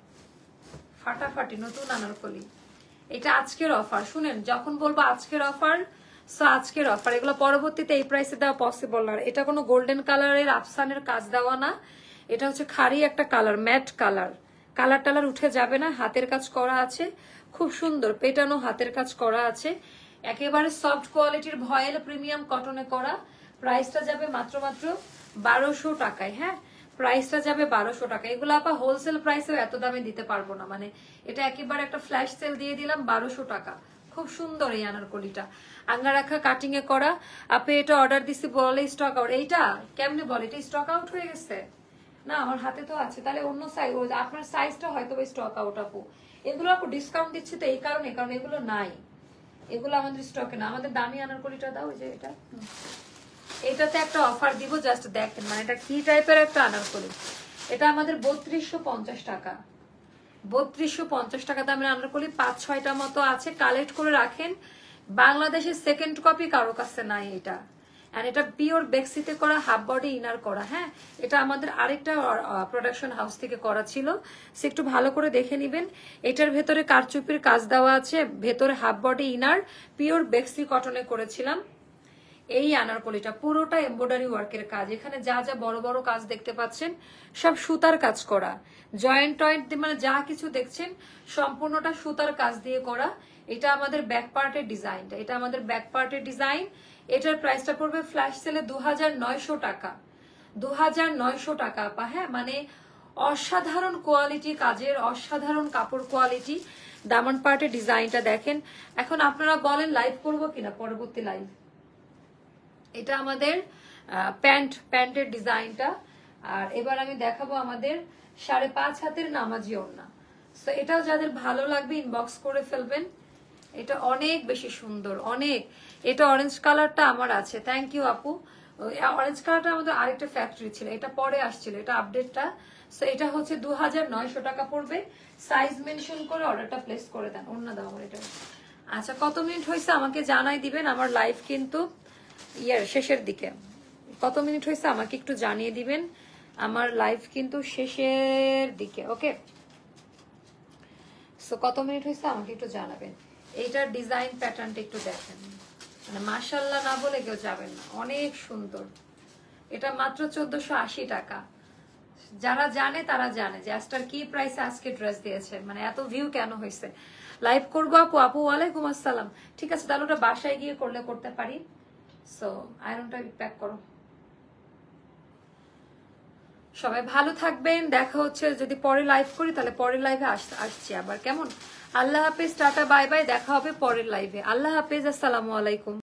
ফাটাফাটি নতুন আনারকলি এটা আজকের অফার শুনেন যখন বলবো আজকের অফার সো আজকের অফার এগুলো পরবর্তীতে এই প্রাইসে দেওয়া পসিবল না এটা কোনো গোল্ডেন কালারের আফসানের কাজ দেওয়া না এটা হচ্ছে খারি একটা কালার ম্যাট কালার কালার টালার উঠে যাবে না হাতের কাজ করা আছে খুব সুন্দর পেটানো হাতের কাজ করা আছে একেবারে সফট কোয়ালিটির ভয়েল প্রিমিয়াম কটনে করা প্রাইসটা যাবে মাত্র মাত্র বারোশো টাকায় হ্যাঁ প্রাইসটা যাবে বারোশো টাকা এগুলো আপা হোলসেল প্রাইসেও এত দামে দিতে পারবো না মানে এটা একেবারে একটা ফ্ল্যাশ সেল দিয়ে দিলাম বারোশো টাকা খুব সুন্দর এই আনারকলিটা আঙ্গারাখা কাটিং এ করা আপে এটা অর্ডার দিছি বলে স্টক আউট এইটা কেমনে বলে এটা স্টক আউট হয়ে গেছে না আমার হাতে তো আছে তাহলে অন্য সাইজ আপনার সাইজটা হয়তো বা স্টক আউট আপু এগুলো আপু ডিসকাউন্ট দিচ্ছে তো এই কারণে কারণ এগুলো নাই এগুলো আমাদের স্টকে না আমাদের দামি আনারকলিটা দাও যে এটা এটাতে একটা অফার দিব জাস্ট দেখেন মানে এটা কি টাইপের একটা আনারকলি এটা আমাদের বত্রিশশো পঞ্চাশ টাকা বত্রিশশো পঞ্চাশ টাকা দামের আনারকলি পাঁচ ছয়টা মতো আছে কালেক্ট করে রাখেন বাংলাদেশের সেকেন্ড কপি কারো কাছে নাই এটা এটা পিওর বেক্সিতে করা হাফ বডি ইনার করা হ্যাঁ এটা আমাদের আরেকটা প্রোডাকশন হাউস থেকে করা ছিল সে একটু ভালো করে দেখে নেবেন এটার ভেতরে কারচুপির কাজ দেওয়া আছে ভেতরে হাফ বডি ইনার পিওর বেক্সি কটনে করেছিলাম এই আনারকলিটা পুরোটা এম্ব্রয়ডারি ওয়ার্কের কাজ এখানে যা যা বড় বড় কাজ দেখতে পাচ্ছেন সব সুতার কাজ করা জয়েন্ট টয়েন্ট মানে যা কিছু দেখছেন সম্পূর্ণটা সুতার কাজ দিয়ে করা এটা আমাদের ব্যাক পার্টের ডিজাইনটা এটা আমাদের ব্যাক পার্টের ডিজাইন এটার প্রাইসটা পড়বে ফ্ল্যাশ সেলে দু টাকা দু টাকা আপা হ্যাঁ মানে অসাধারণ কোয়ালিটি কাজের অসাধারণ কাপড় কোয়ালিটি দামন পার্টের ডিজাইনটা দেখেন এখন আপনারা বলেন লাইভ করব কিনা পরবর্তী লাইভ এটা আমাদের প্যান্ট প্যান্টের ডিজাইনটা আর এবার আমি দেখাবো আমাদের সাড়ে পাঁচ হাতের নামাজি ওড়না তো এটাও যাদের ভালো লাগবে ইনবক্স করে ফেলবেন এটা অনেক বেশি সুন্দর অনেক এটা অরেঞ্জ কালারটা আমার আছে থ্যাংক ইউ আপু অরেঞ্জ কালারটা আমাদের আরেকটা ফ্যাক্টরি ছিল এটা পরে আসছিল এটা আপডেটটা সো এটা হচ্ছে দু হাজার নয়শো টাকা পড়বে সাইজ মেনশন করে অর্ডারটা প্লেস করে দেন অন্য দাম আমার এটা আচ্ছা কত মিনিট হয়েছে আমাকে জানাই দিবেন আমার লাইফ কিন্তু ইয়ার শেষের দিকে কত মিনিট হয়েছে আমাকে একটু জানিয়ে দিবেন আমার লাইফ কিন্তু শেষের দিকে ওকে সো কত মিনিট হয়েছে আমাকে একটু জানাবেন এইটার ডিজাইন প্যাটার্নটা একটু দেখেন মানে মাসাল্লাহ না বলে কেউ যাবেন না অনেক সুন্দর এটা মাত্র চোদ্দশো টাকা যারা জানে তারা জানে যে আজটার কি প্রাইসে আজকে ড্রেস দিয়েছে মানে এত ভিউ কেন হয়েছে লাইভ করবো আপু আপু ওয়ালাইকুম আসসালাম ঠিক আছে তাহলে ওটা বাসায় গিয়ে করলে করতে পারি সো আয়রনটা প্যাক করো সবাই ভালো থাকবেন দেখা হচ্ছে যদি পরে লাইভ করি তাহলে পরে লাইভে আসছি আবার কেমন আল্লাহ হাফেজ টাটা বাই বাই দেখা হবে পরের লাইভে আল্লাহ হাফেজ আসসালামু আলাইকুম